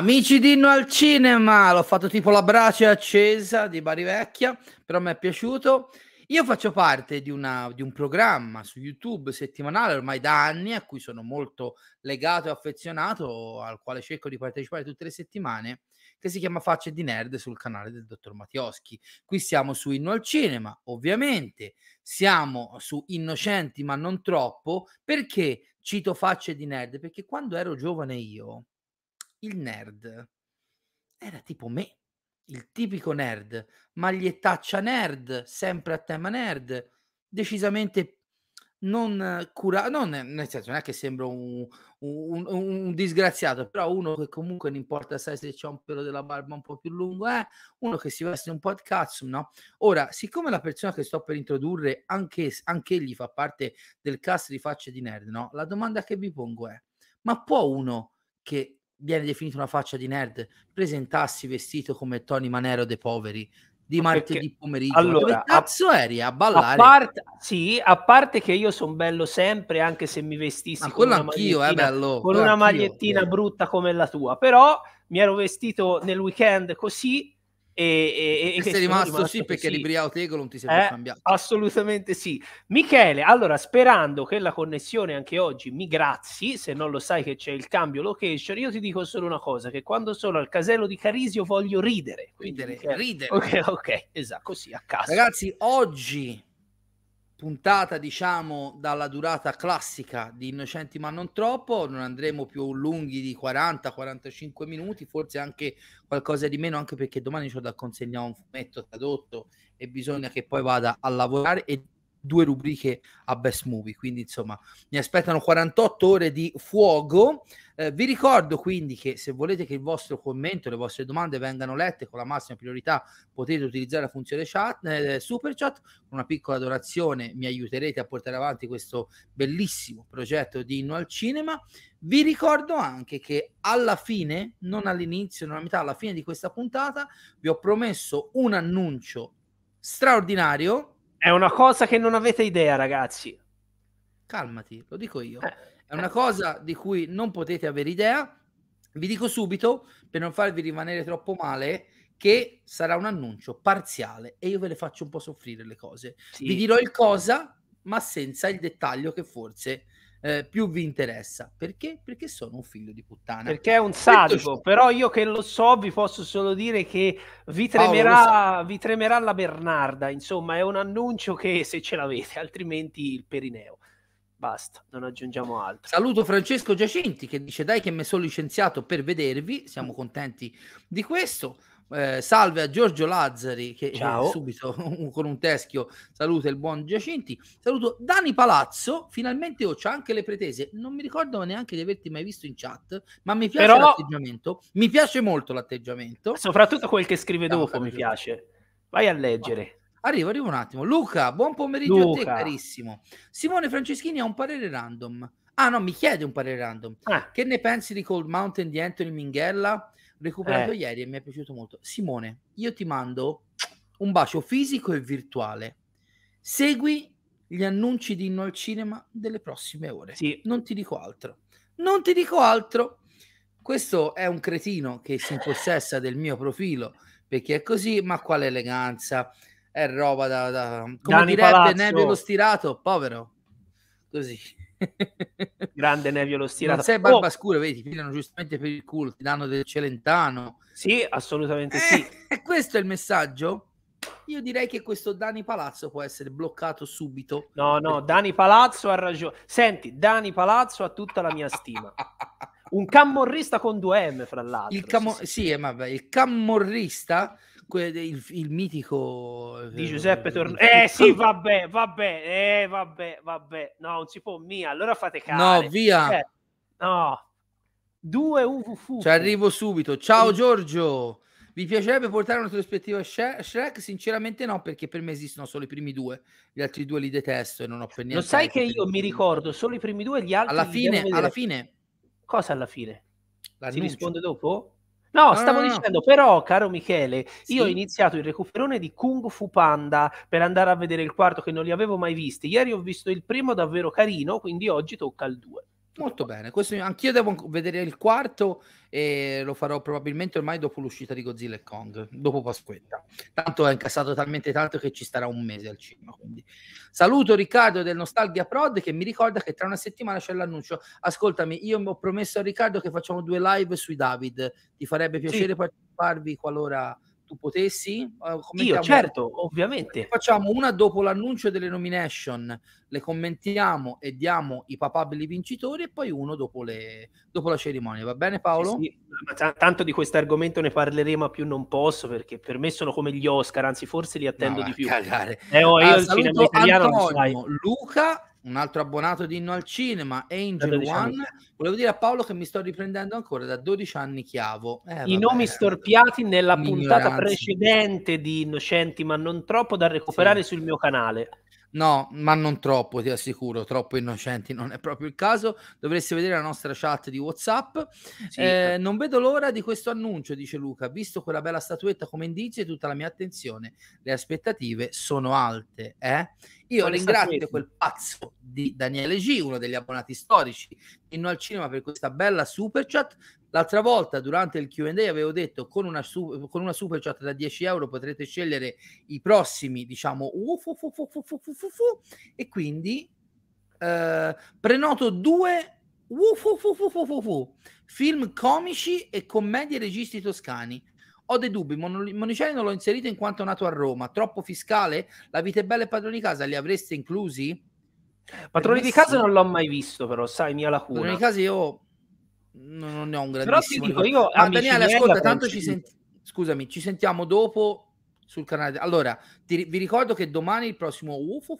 Amici di Inno al Cinema, l'ho fatto tipo la brace accesa di Bari Vecchia, però mi è piaciuto. Io faccio parte di, una, di, un programma su YouTube settimanale ormai da anni, a cui sono molto legato e affezionato, al quale cerco di partecipare tutte le settimane, che si chiama Facce di Nerd sul canale del dottor Mattioschi. Qui siamo su Inno al Cinema, ovviamente, siamo su Innocenti ma non troppo, perché cito Facce di Nerd? Perché quando ero giovane io il nerd era tipo me, il tipico nerd, magliettaccia nerd, sempre a tema nerd, decisamente non curato, no, nel senso non è che sembra un, un, un, disgraziato, però uno che comunque non importa sai se c'è un pelo della barba un po' più lungo, è eh? uno che si veste un po' di cazzo, no? Ora, siccome la persona che sto per introdurre, anche, anche egli fa parte del cast di facce di nerd, no? La domanda che vi pongo è, ma può uno che viene definito una faccia di nerd, presentarsi vestito come Tony Manero dei poveri di martedì Perché, pomeriggio. Allora, Dove cazzo a, eri a ballare? A parte, sì, a parte che io sono bello sempre, anche se mi vestissi Ma con, una eh, magliettina, bello, con una magliettina eh. brutta come la tua, però mi ero vestito nel weekend così e, e, e sei rimasto, rimasto, sì perché sì. Libriao Tego non ti sei eh, cambiato. Assolutamente sì. Michele, allora sperando che la connessione anche oggi mi grazi, se non lo sai che c'è il cambio location, io ti dico solo una cosa, che quando sono al casello di Carisio voglio ridere. Quindi, ridere, Michele, ridere. Ok, ok, esatto, così a caso. Ragazzi, oggi puntata, diciamo, dalla durata classica di Innocenti ma non troppo, non andremo più lunghi di 40-45 minuti, forse anche qualcosa di meno, anche perché domani ho da consegnare un fumetto tradotto e bisogna che poi vada a lavorare e due rubriche a Best Movie, quindi insomma mi aspettano 48 ore di fuoco. Eh, vi ricordo quindi che se volete che il vostro commento, le vostre domande vengano lette con la massima priorità, potete utilizzare la funzione chat, eh, super chat, con una piccola donazione mi aiuterete a portare avanti questo bellissimo progetto di Inno al Cinema. Vi ricordo anche che alla fine, non all'inizio, non alla metà, alla fine di questa puntata vi ho promesso un annuncio straordinario è una cosa che non avete idea, ragazzi. Calmati, lo dico io. Eh, È eh. una cosa di cui non potete avere idea. Vi dico subito, per non farvi rimanere troppo male, che sarà un annuncio parziale e io ve le faccio un po' soffrire le cose. Sì. Vi dirò il cosa, ma senza il dettaglio che forse eh, più vi interessa. Perché? Perché sono un figlio di puttana. Perché è un sadico, però io che lo so vi posso solo dire che vi tremerà, oh, so. vi tremerà la Bernarda, insomma è un annuncio che se ce l'avete, altrimenti il perineo. Basta, non aggiungiamo altro. Saluto Francesco Giacinti che dice dai che mi sono licenziato per vedervi, siamo contenti di questo. Eh, salve a Giorgio Lazzari che Ciao. subito con un teschio saluta il buon Giacinti. Saluto Dani Palazzo, finalmente ho anche le pretese. Non mi ricordo neanche di averti mai visto in chat, ma mi piace Però... l'atteggiamento. Mi piace molto l'atteggiamento. Soprattutto quel che scrive Ciao, dopo mi piace. Vai a leggere. Arrivo, arrivo un attimo. Luca, buon pomeriggio Luca. a te carissimo. Simone Franceschini ha un parere random. Ah no, mi chiede un parere random. Ah. Che ne pensi di Cold Mountain di Anthony Minghella? recuperato eh. ieri e mi è piaciuto molto. Simone, io ti mando un bacio fisico e virtuale. Segui gli annunci di Inno al Cinema delle prossime ore. Sì. Non ti dico altro. Non ti dico altro. Questo è un cretino che si impossessa del mio profilo perché è così, ma quale eleganza. È roba da... da come Dani direbbe Palazzo. lo stirato, povero. Così grande Nevio lo stirato. Non sei barba oh. scura, vedi, ti pigliano giustamente per il culo, ti danno del Celentano. Sì, assolutamente eh, sì. Eh, e questo è il messaggio? Io direi che questo Dani Palazzo può essere bloccato subito. No, no, Dani Palazzo ha ragione. Senti, Dani Palazzo ha tutta la mia stima. Un camorrista con due M, fra l'altro. Il camo- sì, sì. sì, eh, vabbè, il camorrista il, il mitico eh, di Giuseppe Tornello. Eh sì, vabbè, vabbè, eh, vabbè, vabbè. No, non si può mia, allora fate caso. No, cioè, via. Eh, no. Due UFU. Ci arrivo subito. Ciao Giorgio. Vi piacerebbe portare una prospettiva a Shrek? Sinceramente no, perché per me esistono solo i primi due, gli altri due li detesto e non ho per niente. Lo sai che io mi ricordo solo i primi due e gli altri. Alla fine, alla fine. Cosa alla fine? L'annuncio. Si risponde dopo? No, ah, stavo ah. dicendo, però, caro Michele, sì. io ho iniziato il recuperone di Kung Fu Panda per andare a vedere il quarto che non li avevo mai visti. Ieri ho visto il primo davvero carino, quindi oggi tocca il due. Molto bene, questo anch'io devo vedere il quarto e lo farò probabilmente ormai dopo l'uscita di Godzilla e Kong, dopo Pasquetta. Tanto è incassato talmente tanto che ci starà un mese al cinema. Quindi. Saluto Riccardo del Nostalgia Prod che mi ricorda che tra una settimana c'è l'annuncio. Ascoltami, io mi ho promesso a Riccardo che facciamo due live sui David, ti farebbe piacere sì. parteciparvi qualora tu potessi? Eh, io, certo, ovviamente. Facciamo una dopo l'annuncio delle nomination, le commentiamo e diamo i papabili vincitori e poi uno dopo, le, dopo la cerimonia. Va bene Paolo? Sì, sì. tanto di questo argomento ne parleremo a più non posso perché per me sono come gli Oscar, anzi forse li attendo no, di più. Cagare. Eh, oh, ah, il cinema italiano Antonio, Luca un altro abbonato di Inno al Cinema, Angel One. Volevo dire a Paolo che mi sto riprendendo ancora da 12 anni chiavo. Eh, eh I nomi eh, storpiati nella L'ignoranza. puntata precedente di Innocenti, ma non troppo, da recuperare sì. sul mio canale. No, ma non troppo, ti assicuro, troppo innocenti non è proprio il caso. Dovresti vedere la nostra chat di WhatsApp. Sì. Eh, eh. non vedo l'ora di questo annuncio, dice Luca. Visto quella bella statuetta come indizio e tutta la mia attenzione, le aspettative sono alte. Eh? Io ringrazio quel pazzo di Daniele G, uno degli abbonati storici in No al Cinema per questa bella super chat. L'altra volta durante il QA avevo detto con una, su- con una super chat da 10 euro potrete scegliere i prossimi, diciamo, ufu, ufu, ufu, e quindi eh, prenoto due Ufufufufufu. film comici e commedie registi toscani. Ho dei dubbi, Mon- Moniceni non l'ho inserito in quanto nato a Roma. Troppo fiscale? La vite bella e padroni di casa li avreste inclusi? Padroni di casa non l'ho mai visto, però, sai, mia lacuna. Padroni di casa io non, non ne ho un grandissimo... Però ti dico, io... Ma Daniele, ascolta, tanto ci sentiamo... Scusami, ci sentiamo dopo sul canale. Allora, ti, vi ricordo che domani il prossimo UFO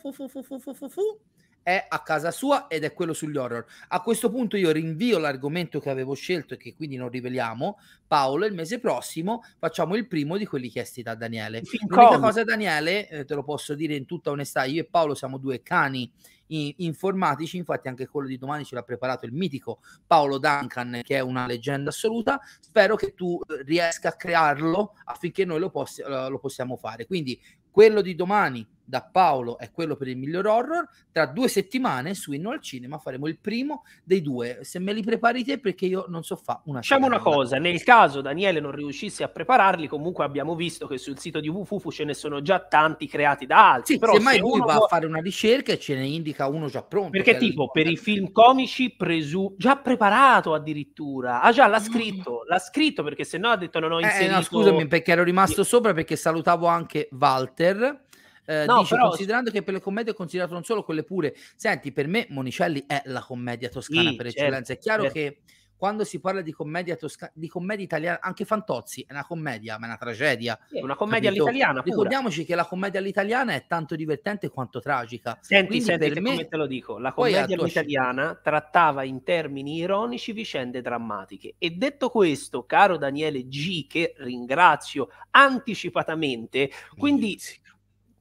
è a casa sua ed è quello sugli horror. A questo punto io rinvio l'argomento che avevo scelto e che quindi non riveliamo. Paolo, il mese prossimo facciamo il primo di quelli chiesti da Daniele. L'unica cosa Daniele, eh, te lo posso dire in tutta onestà, io e Paolo siamo due cani informatici. Infatti, anche quello di domani ce l'ha preparato il mitico Paolo Duncan, che è una leggenda assoluta. Spero che tu eh, riesca a crearlo affinché noi lo, poss- eh, lo possiamo fare. Quindi, quello di domani da Paolo è quello per il miglior horror. Tra due settimane su Inno al Cinema faremo il primo dei due. Se me li prepari te, perché io non so fare una Diciamo una cosa: nel caso Daniele non riuscisse a prepararli, comunque abbiamo visto che sul sito di Wufufu ce ne sono già tanti creati da altri. Sì, però semmai se lui va può... a fare una ricerca e ce ne indica uno già pronto. Perché, tipo, per i film comici presu... già preparato addirittura. Ah, già l'ha scritto, l'ha scritto perché se no ha detto non ho inserito. Eh, eh, no, scusami, perché ero rimasto sopra perché salutavo anche Walter eh, no, dice, però... considerando che per le commedie ho considerato non solo quelle pure, senti, per me Monicelli è la commedia toscana sì, per certo, eccellenza. è chiaro certo. che quando si parla di commedia toscana, di commedia italiana, anche Fantozzi è una commedia, ma è una tragedia. Sì, una commedia capito? all'italiana. Pura. Ricordiamoci che la commedia all'italiana è tanto divertente quanto tragica. Senti, Quindi senti per me, te lo dico, la commedia all'italiana trattava in termini ironici vicende drammatiche. E detto questo, caro Daniele G, che ringrazio anticipatamente, quindi Inizio.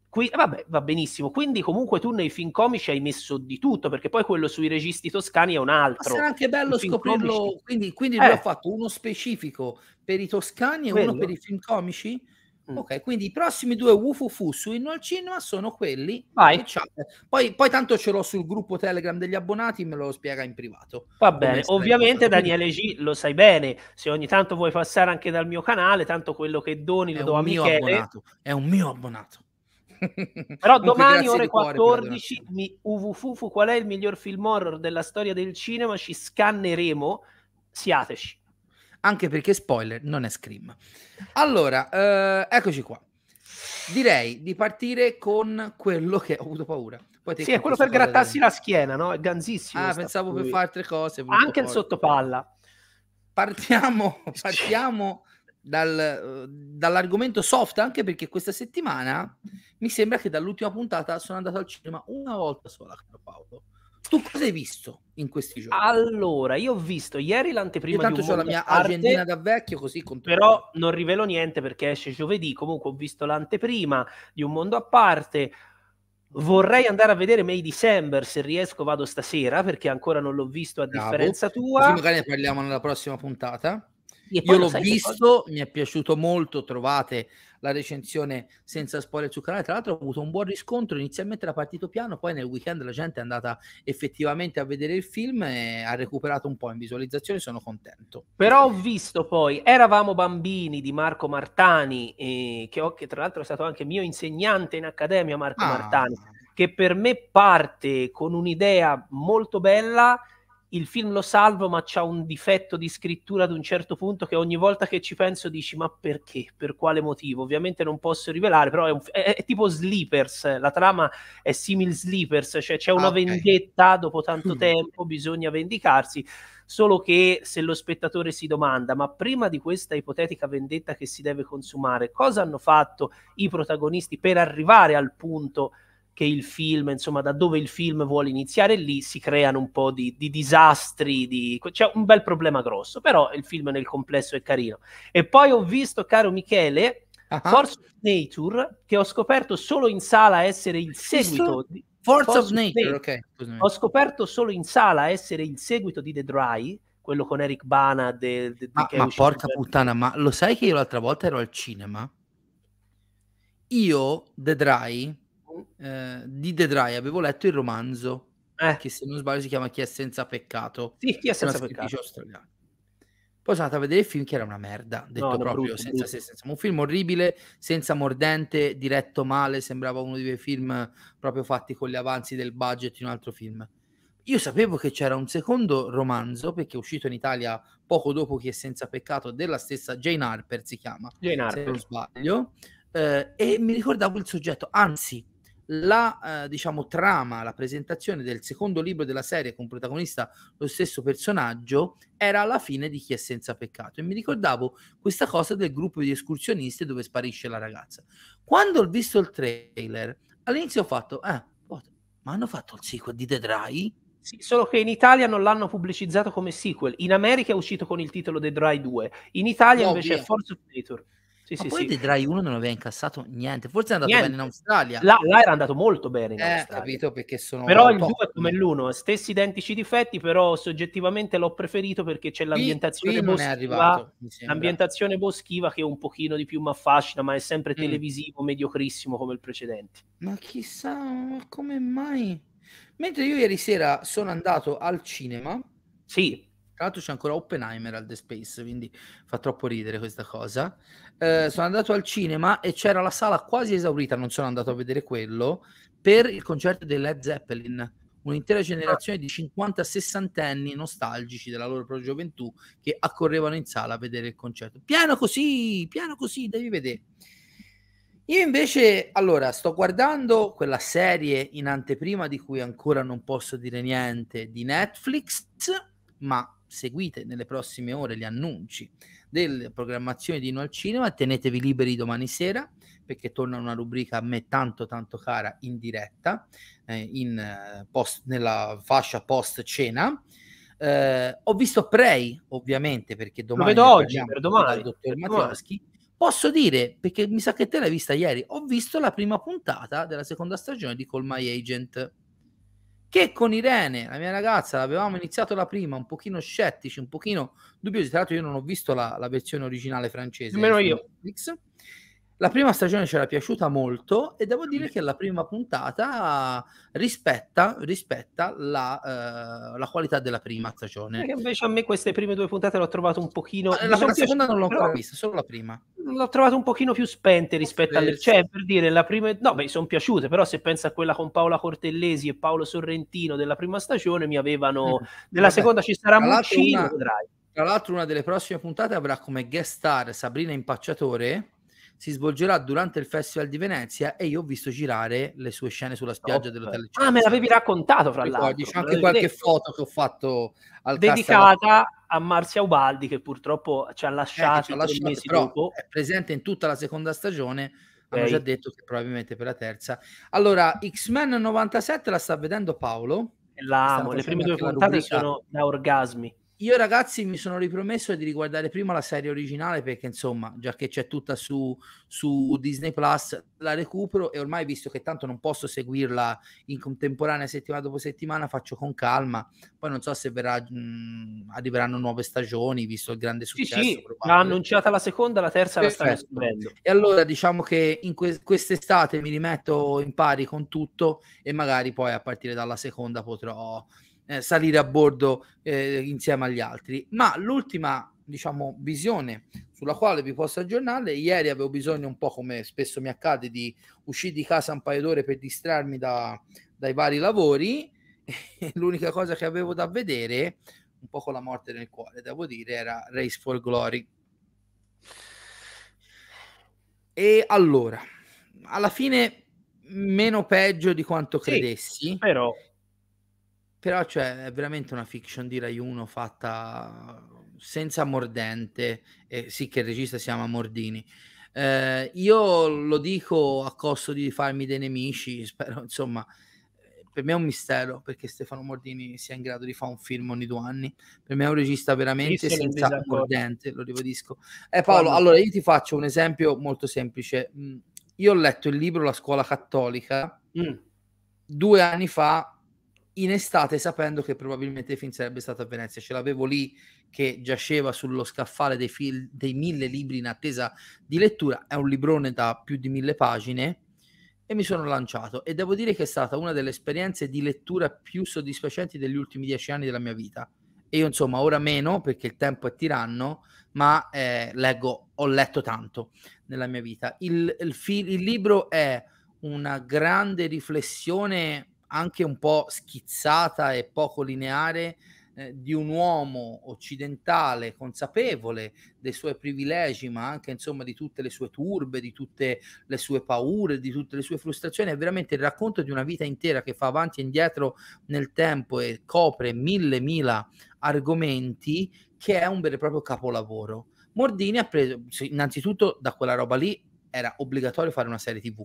Qui, eh, vabbè, va benissimo. Quindi, comunque, tu nei film comici hai messo di tutto, perché poi quello sui registi toscani è un altro. Ma sarà anche bello scoprirlo. Comici. Quindi, quindi eh. lui ha fatto uno specifico per i toscani e quello. uno per i film comici. Mm. Ok, quindi i prossimi due WufuFu su Inno al Cinema sono quelli. Vai. Poi, poi, tanto ce l'ho sul gruppo Telegram degli abbonati, me lo spiega in privato. Va bene, ovviamente Daniele G lo sai bene, se ogni tanto vuoi passare anche dal mio canale, tanto quello che doni lo do a Michele. Abbonato. È un mio abbonato però domani ore 14 mi, Uvufufu, qual è il miglior film horror della storia del cinema? Ci scanneremo, siateci. Anche perché spoiler, non è Scream. Allora, eh, eccoci qua. Direi di partire con quello che ho avuto paura. Poi sì, è quello per grattarsi dentro. la schiena, no? È ganzissimo. Ah, pensavo per fare altre cose. Anche il sottopalla. Partiamo, partiamo dal, dall'argomento soft, anche perché questa settimana mi sembra che dall'ultima puntata sono andato al cinema una volta sola, caro Paolo. Tu cosa hai visto in questi giorni? Allora, io ho visto ieri l'anteprima io tanto di ho la mia parte, agendina da vecchio, così Però non rivelo niente perché esce giovedì. Comunque ho visto l'anteprima di Un mondo a parte. Vorrei andare a vedere May December se riesco vado stasera perché ancora non l'ho visto a Bravo. differenza tua. Così magari ne parliamo nella prossima puntata. Io l'ho visto, mi è piaciuto molto, trovate la recensione senza spoiler sul canale, tra l'altro ho avuto un buon riscontro, inizialmente era partito piano, poi nel weekend la gente è andata effettivamente a vedere il film e ha recuperato un po' in visualizzazione, sono contento. Però ho visto poi Eravamo bambini di Marco Martani, eh, che, ho, che, tra l'altro è stato anche mio insegnante in accademia Marco ah. Martani, che per me parte con un'idea molto bella il film lo salvo, ma c'ha un difetto di scrittura ad un certo punto che ogni volta che ci penso dici ma perché? Per quale motivo? Ovviamente non posso rivelare, però è, un, è, è tipo Sleepers, la trama è simile Sleepers, cioè c'è una ah, okay. vendetta dopo tanto mm. tempo, bisogna vendicarsi, solo che se lo spettatore si domanda ma prima di questa ipotetica vendetta che si deve consumare, cosa hanno fatto i protagonisti per arrivare al punto che il film, insomma, da dove il film vuole iniziare, lì si creano un po' di, di disastri, di... c'è un bel problema grosso, però il film nel complesso è carino. E poi ho visto, caro Michele, uh-huh. Force of Nature, che ho scoperto solo in sala essere il seguito di... Force, Force of Nature, Nature. ok. Scusami. Ho scoperto solo in sala essere il seguito di The Dry, quello con Eric Bana. De, de, ah, ma porca per... puttana, ma lo sai che io l'altra volta ero al cinema? Io, The Dry, eh, di De Dry avevo letto il romanzo, eh. che se non sbaglio si chiama Chi è senza peccato. Sì, Chi è senza peccato. Australiana. Poi sono andato a vedere il film che era una merda, detto no, proprio, brutto, senza, brutto. Se, senza un film orribile, senza mordente, diretto male, sembrava uno di quei film proprio fatti con gli avanzi del budget di un altro film. Io sapevo che c'era un secondo romanzo, perché è uscito in Italia poco dopo Chi è senza peccato, della stessa Jane Harper si chiama, Jane Harper. se non sbaglio, eh, e mi ricordavo il soggetto, anzi la eh, diciamo, trama, la presentazione del secondo libro della serie con protagonista lo stesso personaggio era alla fine di Chi è senza peccato e mi ricordavo questa cosa del gruppo di escursionisti dove sparisce la ragazza. Quando ho visto il trailer, all'inizio ho fatto, eh, ma hanno fatto il sequel di The Dry? Sì, solo che in Italia non l'hanno pubblicizzato come sequel, in America è uscito con il titolo The Dry 2, in Italia no, oh, invece via. è Force of Nature. Sì, Ma sì, poi sì. vedrai uno non aveva incassato niente. Forse è andato niente. bene in Australia. Là, là, era andato molto bene in eh, Australia. Capito perché sono però il 2 è come l'1, stessi identici difetti, però soggettivamente l'ho preferito perché c'è l'ambientazione, qui, qui boschiva, arrivato, l'ambientazione boschiva che un pochino di più mi affascina, ma è sempre mm. televisivo, mm. mediocrissimo come il precedente. Ma chissà come mai. Mentre io ieri sera sono andato al cinema. Sì. Tra l'altro c'è ancora Oppenheimer al The Space, quindi fa troppo ridere questa cosa. Eh, sono andato al cinema e c'era la sala quasi esaurita, non sono andato a vedere quello, per il concerto dei Led Zeppelin. Un'intera generazione di 50-60 anni nostalgici della loro propria gioventù che accorrevano in sala a vedere il concerto. Piano così, piano così, devi vedere. Io invece, allora, sto guardando quella serie in anteprima di cui ancora non posso dire niente di Netflix, ma seguite nelle prossime ore gli annunci delle programmazioni di No al Cinema, tenetevi liberi domani sera perché torna una rubrica a me tanto tanto cara in diretta eh, in, eh, post, nella fascia post cena. Eh, ho visto Prey ovviamente perché domani... Lo vedo oggi, per domani. Dottor Mattioschi. Posso dire, perché mi sa che te l'hai vista ieri, ho visto la prima puntata della seconda stagione di Call My Agent che con Irene, la mia ragazza, avevamo iniziato la prima un pochino scettici, un pochino dubbiosi. Tra l'altro io non ho visto la, la versione originale francese. Nemmeno io. Netflix. La prima stagione ci era piaciuta molto e devo dire che la prima puntata rispetta, rispetta la, uh, la, qualità della prima stagione. Perché invece a me queste prime due puntate l'ho trovato un pochino... La, la seconda non l'ho ancora vista, solo la prima. L'ho trovato un pochino più spente rispetto alle... Cioè, per dire, la prima... No, beh, sono piaciute, però se penso a quella con Paola Cortellesi e Paolo Sorrentino della prima stagione mi avevano... Mm. Della Vabbè. seconda ci sarà Muccino, vedrai. Tra l'altro una delle prossime puntate avrà come guest star Sabrina Impacciatore si svolgerà durante il Festival di Venezia e io ho visto girare le sue scene sulla spiaggia oh, dell'hotel. Ah, me l'avevi raccontato fra l'altro. C'è anche qualche detto. foto che ho fatto al dedicata Castello. a Marzia Ubaldi che purtroppo ci ha lasciato, eh, ci ha lasciato mesi dopo. È presente in tutta la seconda stagione. Okay. Hanno già detto che probabilmente per la terza. Allora, X-Men 97 la sta vedendo Paolo. La amo, le prime due puntate sono da orgasmi. Io ragazzi mi sono ripromesso di riguardare prima la serie originale perché insomma, già che c'è tutta su, su Disney Plus, la recupero e ormai visto che tanto non posso seguirla in contemporanea settimana dopo settimana, faccio con calma. Poi non so se verrà, mh, arriveranno nuove stagioni, visto il grande successo. Sì, sì. ha annunciata la seconda, la terza Perfetto. la stanno seguendo. E allora diciamo che in que- quest'estate mi rimetto in pari con tutto e magari poi a partire dalla seconda potrò eh, salire a bordo eh, insieme agli altri. Ma l'ultima diciamo, visione sulla quale vi posso aggiornare, ieri avevo bisogno un po' come spesso mi accade di uscire di casa un paio d'ore per distrarmi da, dai vari lavori E l'unica cosa che avevo da vedere, un po' con la morte nel cuore, devo dire, era Race for Glory. E allora, alla fine meno peggio di quanto sì, credessi, però però cioè, è veramente una fiction di Rai 1 fatta senza mordente, e sì che il regista si chiama Mordini. Eh, io lo dico a costo di farmi dei nemici, spero, insomma, eh, per me è un mistero perché Stefano Mordini sia in grado di fare un film ogni due anni. Per me è un regista veramente senza mordente, lo ribadisco. Eh, Paolo, allora io ti faccio un esempio molto semplice. Mm, io ho letto il libro La scuola cattolica mm. due anni fa in estate sapendo che probabilmente fin sarebbe stato a Venezia. Ce l'avevo lì che giaceva sullo scaffale dei, fil- dei mille libri in attesa di lettura. È un librone da più di mille pagine e mi sono lanciato e devo dire che è stata una delle esperienze di lettura più soddisfacenti degli ultimi dieci anni della mia vita. E io insomma ora meno perché il tempo è tiranno, ma eh, leggo, ho letto tanto nella mia vita. Il, il, fi- il libro è una grande riflessione anche un po' schizzata e poco lineare eh, di un uomo occidentale consapevole dei suoi privilegi, ma anche insomma di tutte le sue turbe, di tutte le sue paure, di tutte le sue frustrazioni. È veramente il racconto di una vita intera che fa avanti e indietro nel tempo e copre mille, mille argomenti, che è un vero e proprio capolavoro. Mordini ha preso, innanzitutto da quella roba lì era obbligatorio fare una serie TV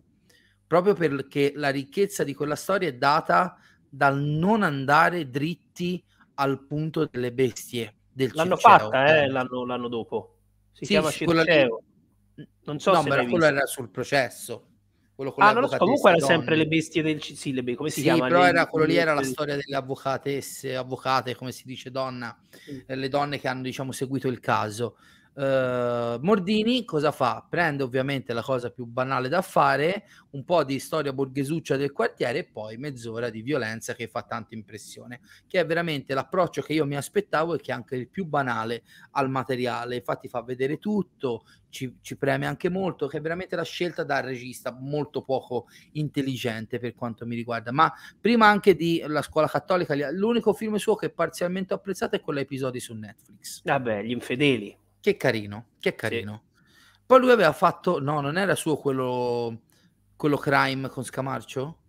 proprio perché la ricchezza di quella storia è data dal non andare dritti al punto delle bestie. Del l'hanno Circeo, fatta eh, l'anno, l'anno, dopo. Si sì, chiama sì, Circeo. Lì... Non so no, se era quello era sul processo. Quello con ah, non lo so, comunque era sempre le bestie del sì, le be- come si sì, chiama? Però le... era, quello lì era la storia delle avvocatesse, avvocate, come si dice donna, mm. le donne che hanno diciamo seguito il caso. Ehm, Mordini cosa fa? Prende ovviamente la cosa più banale da fare, un po' di storia borghesuccia del quartiere e poi mezz'ora di violenza che fa tanta impressione, che è veramente l'approccio che io mi aspettavo e che è anche il più banale al materiale, infatti fa vedere tutto, ci, ci preme anche molto, che è veramente la scelta dal regista molto poco intelligente per quanto mi riguarda, ma prima anche di La scuola cattolica, l'unico film suo che parzialmente ho apprezzato è quello episodi su Netflix. Vabbè, gli infedeli. Che carino, che carino. Sì. Poi lui aveva fatto, no, non era suo quello, quello crime con Scamarcio?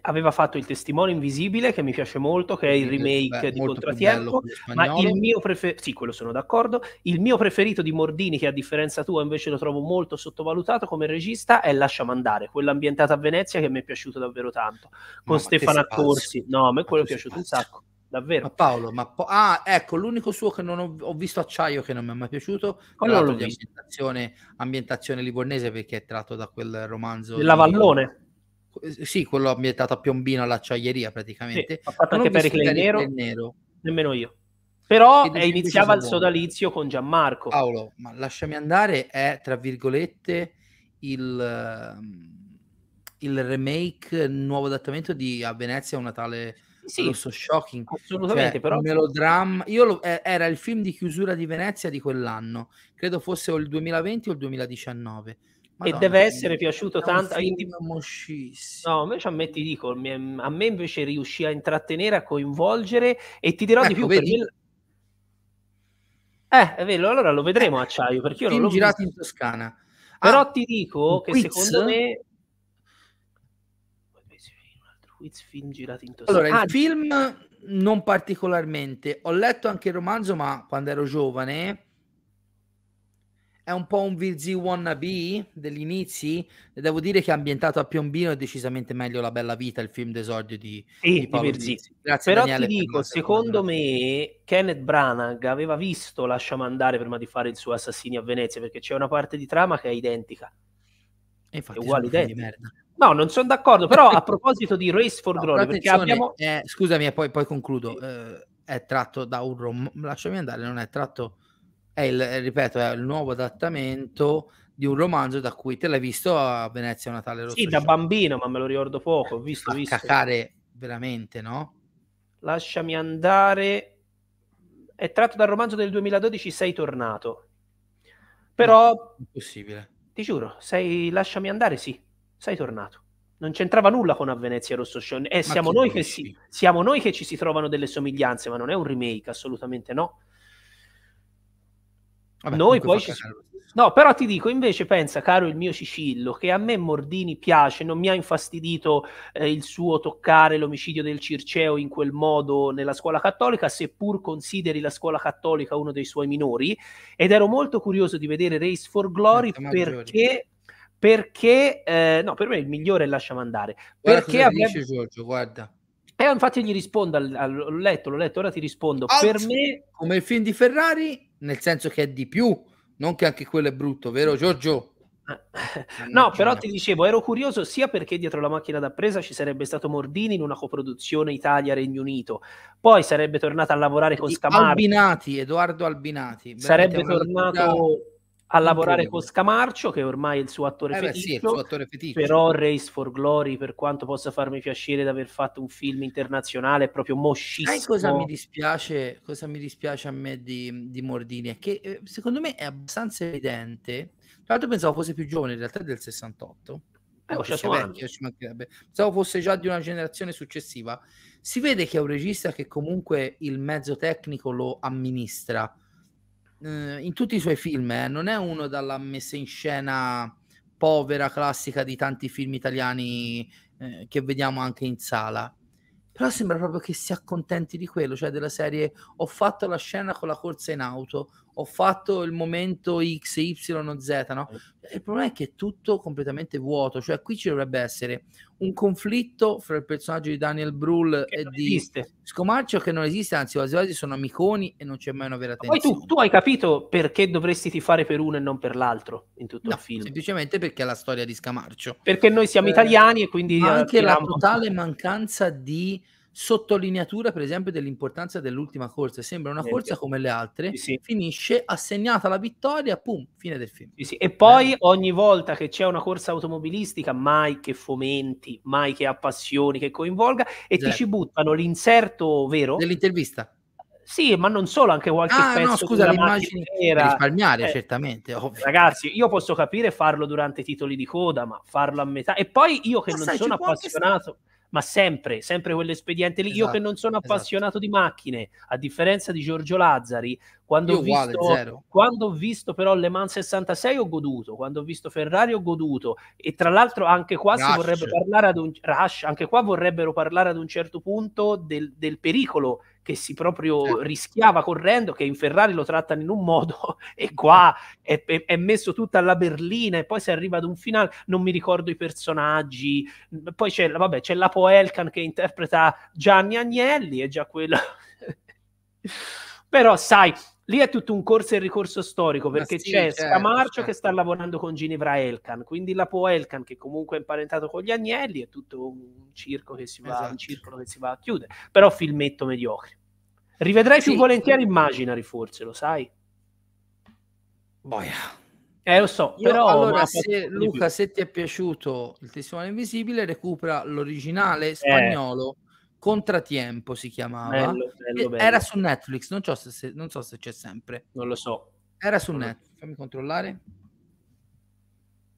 aveva fatto Il Testimone Invisibile, che mi piace molto, che è il remake Beh, di Contratiempo, ma il mio preferito, sì, quello sono d'accordo, il mio preferito di Mordini, che a differenza tua invece lo trovo molto sottovalutato come regista, è Lasciamo andare, quello ambientato a Venezia che mi è piaciuto davvero tanto, con no, Stefano Accorsi, no, a me quello è piaciuto un sacco davvero. Ma Paolo, ma po- ah, ecco, l'unico suo che non ho, ho, visto acciaio che non mi è mai piaciuto, quello di ambientazione, ambientazione livornese perché è tratto da quel romanzo della di... Vallone. Eh, sì, quello ambientato a Piombino all'acciaieria praticamente. Sì, ha fatto non anche Pericle Nero. Nero. Nemmeno io. Però iniziava il sodalizio con Gianmarco. Paolo, ma lasciami andare, è tra virgolette il, ehm, il remake, il nuovo adattamento di A Venezia una tale sì, rosso shocking. Cioè, assolutamente, cioè, però. Melodramma. Io lo, eh, era il film di chiusura di Venezia di quell'anno, credo fosse o il 2020 o il 2019. Madonna, e deve essere piaciuto tanto. No, invece cioè, a me ti dico, a me invece riuscì a intrattenere, a coinvolgere e ti dirò ecco, di più. Vedi? Per me... Eh, è vero, allora lo vedremo eh, Acciaio, perché io non l'ho girato visto. in Toscana. Però ah, ti dico che quiz? secondo me quiz film girati in Toscana. Allora, ah, il film non particolarmente. Ho letto anche il romanzo, ma quando ero giovane è un po' un VZ wannabe degli inizi. E Devo dire che ambientato a Piombino è decisamente meglio La Bella Vita, il film d'esordio di, sì, di Paolo di Grazie, Però Daniele, ti dico, secondo me Kenneth Branagh aveva visto Lasciamo andare prima di fare il suo Assassini a Venezia, perché c'è una parte di trama che è identica. E infatti è uguale identica. Di merda. No, non sono d'accordo, però a proposito di Race for no, perché abbiamo... Eh, scusami, poi, poi concludo. Eh, è tratto da un rom... lasciami andare, non è tratto... È il, eh, ripeto, è il nuovo adattamento di un romanzo da cui te l'hai visto a Venezia Natale Rosso. Sì, da bambino, ma me lo ricordo poco. Ho eh, visto, Fa visto. cacare veramente, no? Lasciami andare. È tratto dal romanzo del 2012, Sei tornato. Però... No, impossibile. Ti giuro, sei... lasciami andare, sì sei tornato. Non c'entrava nulla con A Venezia e Rosso Show. Eh, siamo, noi che si, siamo noi che ci si trovano delle somiglianze, ma non è un remake, assolutamente no. Vabbè, Noi poi ci... No, però ti dico, invece pensa, caro il mio Cicillo, che a me Mordini piace, non mi ha infastidito eh, il suo toccare l'omicidio del Circeo in quel modo nella scuola cattolica, seppur consideri la scuola cattolica uno dei suoi minori, ed ero molto curioso di vedere Race for Glory perché perché, eh, no, per me il migliore è lasciamo andare. Guarda perché avrebbe... dice Giorgio, guarda. E eh, infatti gli rispondo, al, al, l'ho letto, l'ho letto, ora ti rispondo. Anzi, per me... Come il film di Ferrari, nel senso che è di più, non che anche quello è brutto, vero Giorgio? Eh, no, però ti dicevo, ero curioso sia perché dietro la macchina da presa ci sarebbe stato Mordini in una coproduzione Italia-Regno Unito, poi sarebbe tornata a lavorare con Scamarri. Albinati, Edoardo Albinati. sarebbe tornato a lavorare con Scamarcio, che ormai è il suo attore, eh beh, sì, il suo attore feticcio. Però Race for Glory, per quanto possa farmi piacere di aver fatto un film internazionale, proprio moscissimo. Sai cosa mi dispiace, cosa mi dispiace a me di, di Mordini? È che eh, secondo me è abbastanza evidente. Tra l'altro pensavo fosse più giovane, in realtà è del 68. Eh, oh, vecchio, ci Pensavo fosse già di una generazione successiva. Si vede che è un regista che comunque il mezzo tecnico lo amministra Uhm, in tutti i suoi film, eh, non è uno dalla messa in scena povera, classica di tanti film italiani eh, che vediamo anche in sala. Però sembra proprio che si accontenti di quello, cioè della serie ho fatto la scena con la corsa in auto, ho fatto il momento X, Y o Z, no? Il problema è che è tutto completamente vuoto, cioè qui ci dovrebbe essere un conflitto fra il personaggio di Daniel Brühl e di esiste. Scomarcio che non esiste, anzi quasi quasi sono amiconi e non c'è mai una vera tensione. Ma poi tu, tu, hai capito perché dovresti tifare per uno e non per l'altro in tutto no, il film? semplicemente perché è la storia di Scamarcio. Perché noi siamo eh, italiani e quindi... Eh, anche la totale mancanza di sottolineatura per esempio dell'importanza dell'ultima corsa sembra una corsa esatto. come le altre sì, finisce assegnata la vittoria pum fine del film sì, e poi eh. ogni volta che c'è una corsa automobilistica mai che fomenti mai che appassioni che coinvolga e Zero. ti esatto. ci buttano l'inserto vero dell'intervista sì, ma non solo, anche qualche ah, pezzo no, scusa, l'immagine era... risparmiare, eh, certamente. Ovvio. Ragazzi, io posso capire farlo durante i titoli di coda, ma farlo a metà. E poi io che ma non sai, sono appassionato. Essere ma sempre, sempre quell'espediente lì. Esatto, Io che non esatto, sono esatto. appassionato esatto. di macchine, a differenza di Giorgio Lazzari, quando ho, visto, quando ho, visto, però Le Mans 66 ho goduto, quando ho visto Ferrari ho goduto e tra l'altro anche qua Rush. si vorrebbe parlare ad un Rush, anche qua vorrebbero parlare ad un certo punto del, del pericolo che si proprio rischiava correndo, che in Ferrari lo trattano in un modo e qua è, è, è, messo tutta alla berlina e poi si arriva ad un finale, non mi ricordo i personaggi, poi c'è, vabbè, c'è la Poelcan che interpreta Gianni Agnelli è già quello... Però sai, Lì è tutto un corso e ricorso storico perché sì, c'è certo, Scamarcio certo. che certo. sta lavorando con Ginevra Elkan, quindi la Po Elkan che comunque è imparentato con gli agnelli, è tutto un, circo che si va, esatto. un circolo che si va a chiudere, però filmetto mediocre. Rivedrai sì, più volentieri sì. Immaginari forse, lo sai? Boia. Eh, lo so, Io, però allora, se, Luca, se ti è piaciuto il testimone invisibile, recupera l'originale eh. spagnolo. Eh Contratiempo si chiamava. Bello, bello, bello. Era su Netflix, non so, se, non, so se c'è sempre. Non lo so. Era su allora. Netflix, fammi controllare.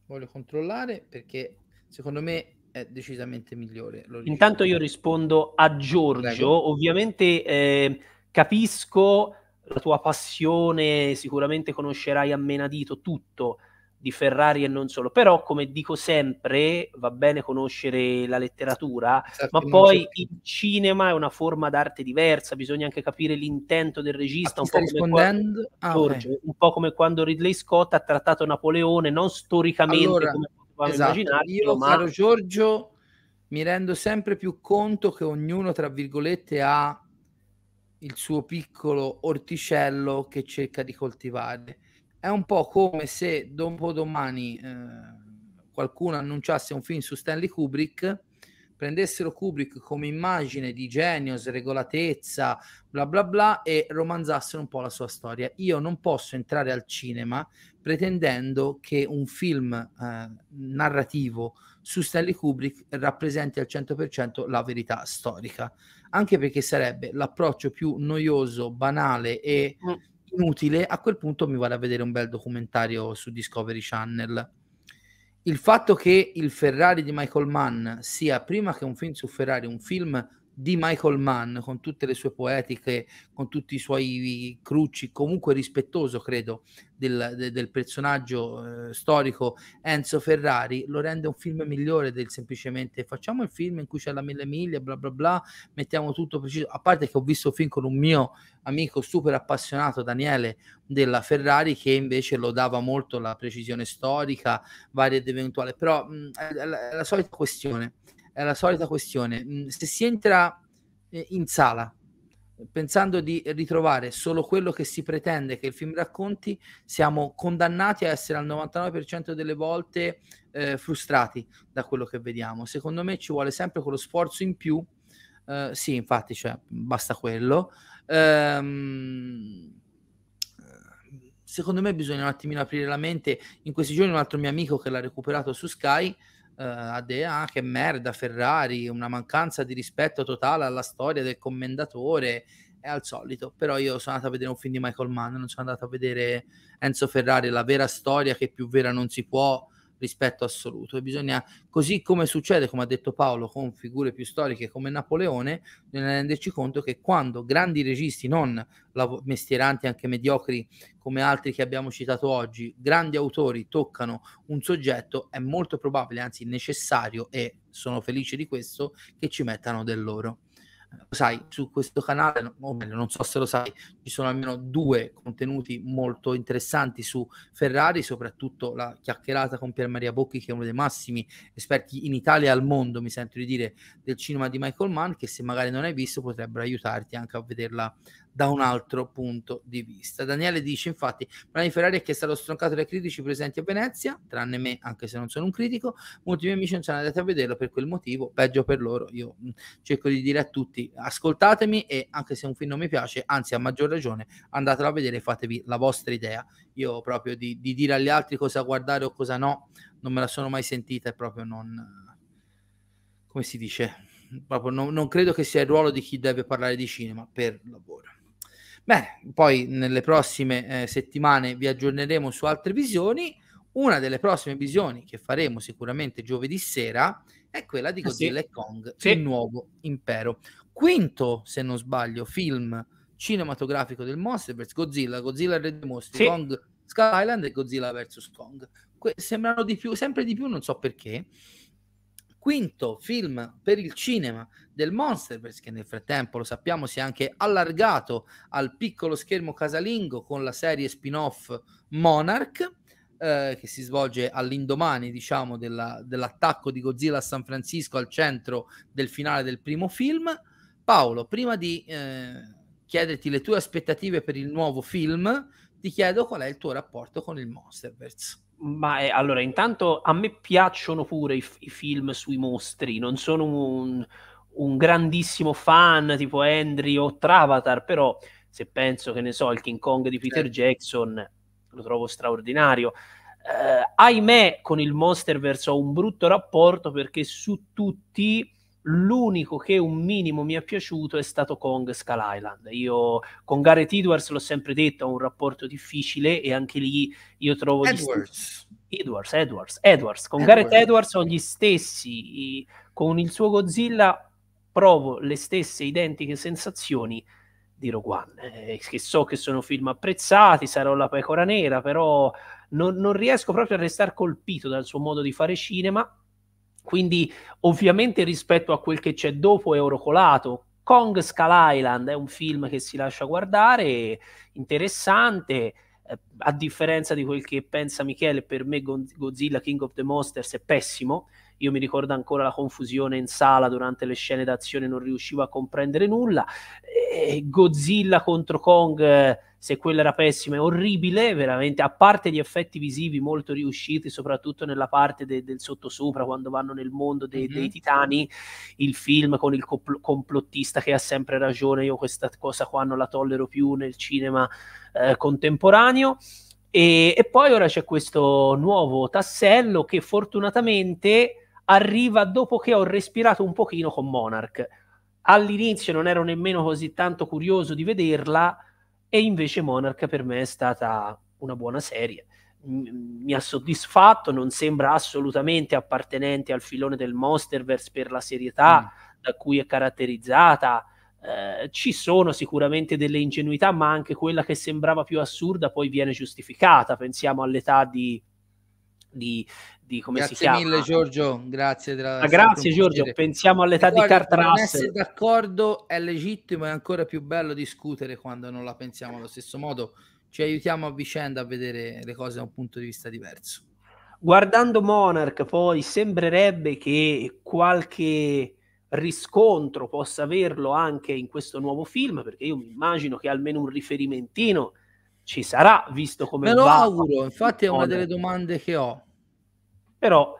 Voglio controllare perché secondo me è decisamente migliore. Intanto io rispondo a Giorgio. Prego. Ovviamente eh, capisco la tua passione, sicuramente conoscerai a menadito tutto di Ferrari e non solo. Però, come dico sempre, va bene conoscere la letteratura, esatto, ma poi il cinema è una forma d'arte diversa, bisogna anche capire l'intento del regista, ah, un po, quando, ah, Giorgio, okay. un po, come quando, Ridley Scott ha trattato Napoleone, non storicamente allora, come potevamo esatto, immaginarlo, ma... Caro Giorgio, mi rendo sempre più conto che ognuno, tra virgolette, ha il suo piccolo orticello che cerca di coltivare è un po' come se dopodomani eh, qualcuno annunciasse un film su Stanley Kubrick, prendessero Kubrick come immagine di genio, sregolatezza, bla bla bla, e romanzassero un po' la sua storia. Io non posso entrare al cinema pretendendo che un film eh, narrativo su Stanley Kubrick rappresenti al 100% la verità storica, anche perché sarebbe l'approccio più noioso, banale e... Mm inutile, a quel punto mi vado a vedere un bel documentario su Discovery Channel. Il fatto che il Ferrari di Michael Mann sia prima che un film su Ferrari, un film di Michael Mann, con tutte le sue poetiche, con tutti i suoi crucci, comunque rispettoso, credo, del, de, del personaggio eh, storico Enzo Ferrari, lo rende un film migliore del semplicemente facciamo il film in cui c'è la mille miglia, bla bla bla, mettiamo tutto preciso. A parte che ho visto il film con un mio amico super appassionato, Daniele, della Ferrari, che invece lodava molto la precisione storica, varia ed eventuale, però mh, è la, è la solita questione è la solita questione. Mm, se si entra eh, in sala pensando di ritrovare solo quello che si pretende che il film racconti, siamo condannati a essere al 99% delle volte eh, frustrati da quello che vediamo. Secondo me ci vuole sempre quello sforzo in più. Eh, sì, infatti, cioè, basta quello. Ehm, secondo me bisogna un attimino aprire la mente. In questi giorni un altro mio amico che l'ha recuperato su Sky eh, a dea ah, che merda Ferrari, una mancanza di rispetto totale alla storia del commendatore è al solito, però io sono andato a vedere un film di Michael Mann, non sono andato a vedere Enzo Ferrari, la vera storia che più vera non si può rispetto assoluto e bisogna, così come succede, come ha detto Paolo, con figure più storiche come Napoleone, bisogna renderci conto che quando grandi registi, non lav- mestieranti anche mediocri come altri che abbiamo citato oggi, grandi autori toccano un soggetto, è molto probabile, anzi necessario, e sono felice di questo, che ci mettano del loro sai, su questo canale, o meglio, non so se lo sai, ci sono almeno due contenuti molto interessanti su Ferrari, soprattutto la chiacchierata con Pier Maria Bocchi, che è uno dei massimi esperti in Italia e al mondo, mi sento di dire, del cinema di Michael Mann, che se magari non hai visto potrebbero aiutarti anche a vederla da un altro punto di vista. Daniele dice infatti, Brani Ferrari è che è stato stroncato dai critici presenti a Venezia, tranne me, anche se non sono un critico, molti miei amici non sono andati a vederlo per quel motivo, peggio per loro, io mm, cerco di dire a tutti, ascoltatemi e anche se un film non mi piace, anzi a maggior ragione, andatelo a vedere, fatevi la vostra idea. Io proprio di, di dire agli altri cosa guardare o cosa no, non me la sono mai sentita e proprio non... come si dice? Proprio non, non credo che sia il ruolo di chi deve parlare di cinema per lavoro. Bene, poi nelle prossime eh, settimane vi aggiorneremo su altre visioni. Una delle prossime visioni che faremo sicuramente giovedì sera è quella di ah, Godzilla sì. e Kong, sì. il nuovo impero. Quinto, se non sbaglio, film cinematografico del Monsterverse, Godzilla, Godzilla Red Monster, sì. Kong Skyland e Godzilla vs. Kong. Que- sembrano di più, sempre di più, non so perché, quinto film per il cinema del Monsterverse, che nel frattempo lo sappiamo si è anche allargato al piccolo schermo casalingo con la serie spin-off Monarch. Eh, che si svolge all'indomani diciamo della, dell'attacco di Godzilla a San Francisco al centro del finale del primo film Paolo prima di eh, chiederti le tue aspettative per il nuovo film ti chiedo qual è il tuo rapporto con il Monsterverse ma è, eh, allora, intanto a me piacciono pure i, i film sui mostri, non sono un, un, grandissimo fan tipo Henry o Travatar, però se penso che ne so, il King Kong di Peter eh. Jackson lo trovo straordinario. Eh, ahimè, con il Monsterverse ho un brutto rapporto perché su tutti L'unico che un minimo mi è piaciuto è stato Kong Skull Island. Io con Gareth Edwards l'ho sempre detto, ha un rapporto difficile e anche lì io trovo... Edwards. Gli... Edwards, Edwards, Edwards. Con Edwards. Gareth Edwards sono gli stessi, con il suo Godzilla provo le stesse identiche sensazioni di Rogue One, eh, che so che sono film apprezzati, sarò la pecora nera, però non, non riesco proprio a restare colpito dal suo modo di fare cinema quindi ovviamente rispetto a quel che c'è dopo è oro colato. Kong Skull Island è un film che si lascia guardare, interessante, eh, a differenza di quel che pensa Michele, per me Godzilla King of the Monsters è pessimo, io mi ricordo ancora la confusione in sala durante le scene d'azione, non riuscivo a comprendere nulla. E eh, Godzilla contro Kong, eh, se quella era pessima, è orribile, veramente, a parte gli effetti visivi molto riusciti, soprattutto nella parte de- del sottosopra, quando vanno nel mondo de- mm-hmm. dei titani, il film con il compl- complottista che ha sempre ragione, io questa cosa qua non la tollero più nel cinema eh, contemporaneo. E, e, poi ora c'è questo nuovo tassello che fortunatamente arriva dopo che ho respirato un pochino con Monarch. All'inizio non ero nemmeno così tanto curioso di vederla e invece Monarch per me è stata una buona serie. mi ha soddisfatto, non sembra assolutamente appartenente al filone del Monsterverse per la serietà mm. da cui è caratterizzata. Eh, ci sono sicuramente delle ingenuità, ma anche quella che sembrava più assurda poi viene giustificata. Pensiamo all'età di di, di come grazie si chiama. Grazie mille Giorgio, grazie. Della, ah, grazie Giorgio, piacere. pensiamo all'età Ricordo, di Kurt Russell. Non essere d'accordo è legittimo, è ancora più bello discutere quando non la pensiamo allo stesso modo. Ci aiutiamo a vicenda a vedere le cose da un punto di vista diverso. Guardando Monarch poi sembrerebbe che qualche riscontro possa averlo anche in questo nuovo film, perché io mi immagino che almeno un riferimentino ci sarà, visto come... Me lo va auguro, infatti è una delle domande che ho però,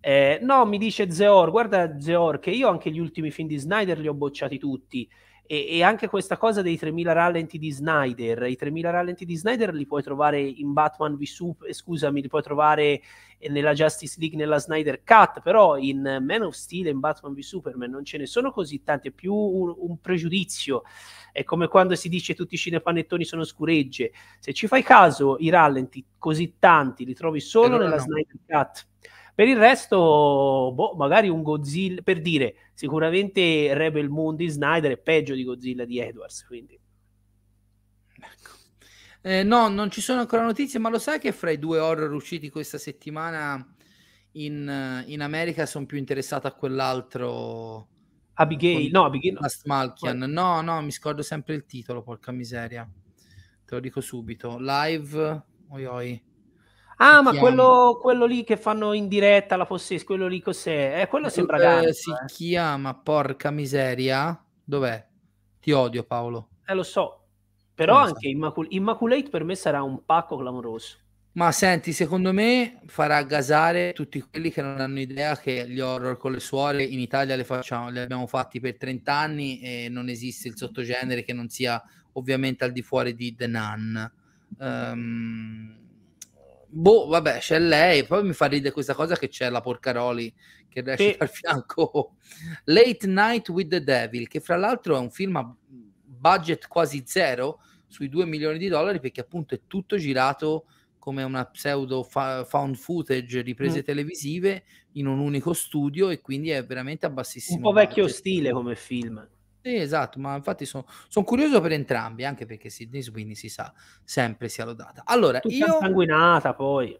eh, no, mi dice Zeor, guarda Zeor, che io anche gli ultimi film di Snyder li ho bocciati tutti. E, e, anche questa cosa dei 3000 rallenti di Snyder, i 3000 rallenti di Snyder li puoi trovare in Batman v Super, eh, scusami, li puoi trovare eh, nella Justice League, nella Snyder Cut, però in eh, Man of Steel e in Batman v Superman non ce ne sono così tanti, è più un, un pregiudizio, è come quando si dice tutti i cinepanettoni sono scuregge, se ci fai caso i rallenti così tanti li trovi solo allora nella no. Snyder Cut per il resto, boh, magari un Godzilla, per dire, sicuramente Rebel Moon di Snyder è peggio di Godzilla di Edwards, quindi... Ecco. Eh, no, non ci sono ancora notizie, ma lo sai che fra i due horror usciti questa settimana in, in America sono più interessato a quell'altro... Abigail, no, Abigail no. Last Malkian. No, no, mi scordo sempre il titolo, porca miseria. Te lo dico subito. Live, oi oi. Ah, ma quello, quello, lì che fanno in diretta la Possess, quello lì cos'è? Eh, quello sembra Gandalf. Eh, si eh. chiama, porca miseria, dov'è? Ti odio Paolo. Eh, lo so, però Come anche Immacul- Immaculate per me sarà un pacco clamoroso. Ma senti, secondo me farà gasare tutti quelli che non hanno idea che gli horror con le suore in Italia le, facciamo, le abbiamo fatti per 30 anni e non esiste il sottogenere che non sia ovviamente al di fuori di The Nun. Um, boh, vabbè, c'è lei. Poi mi fa ridere questa cosa che c'è la Porcaroli che esce e... al fianco. Late Night with the Devil, che fra l'altro è un film a budget quasi zero sui 2 milioni di dollari perché appunto è tutto girato come una pseudo fa- found footage riprese mm. televisive in un unico studio e quindi è veramente a bassissimo. Un po' vecchio budget. stile come film. Sì, esatto, ma infatti sono son curioso per entrambi, anche perché Sidney Sweeney si sa, sempre sia lodata. Allora, tutta io... sanguinata poi.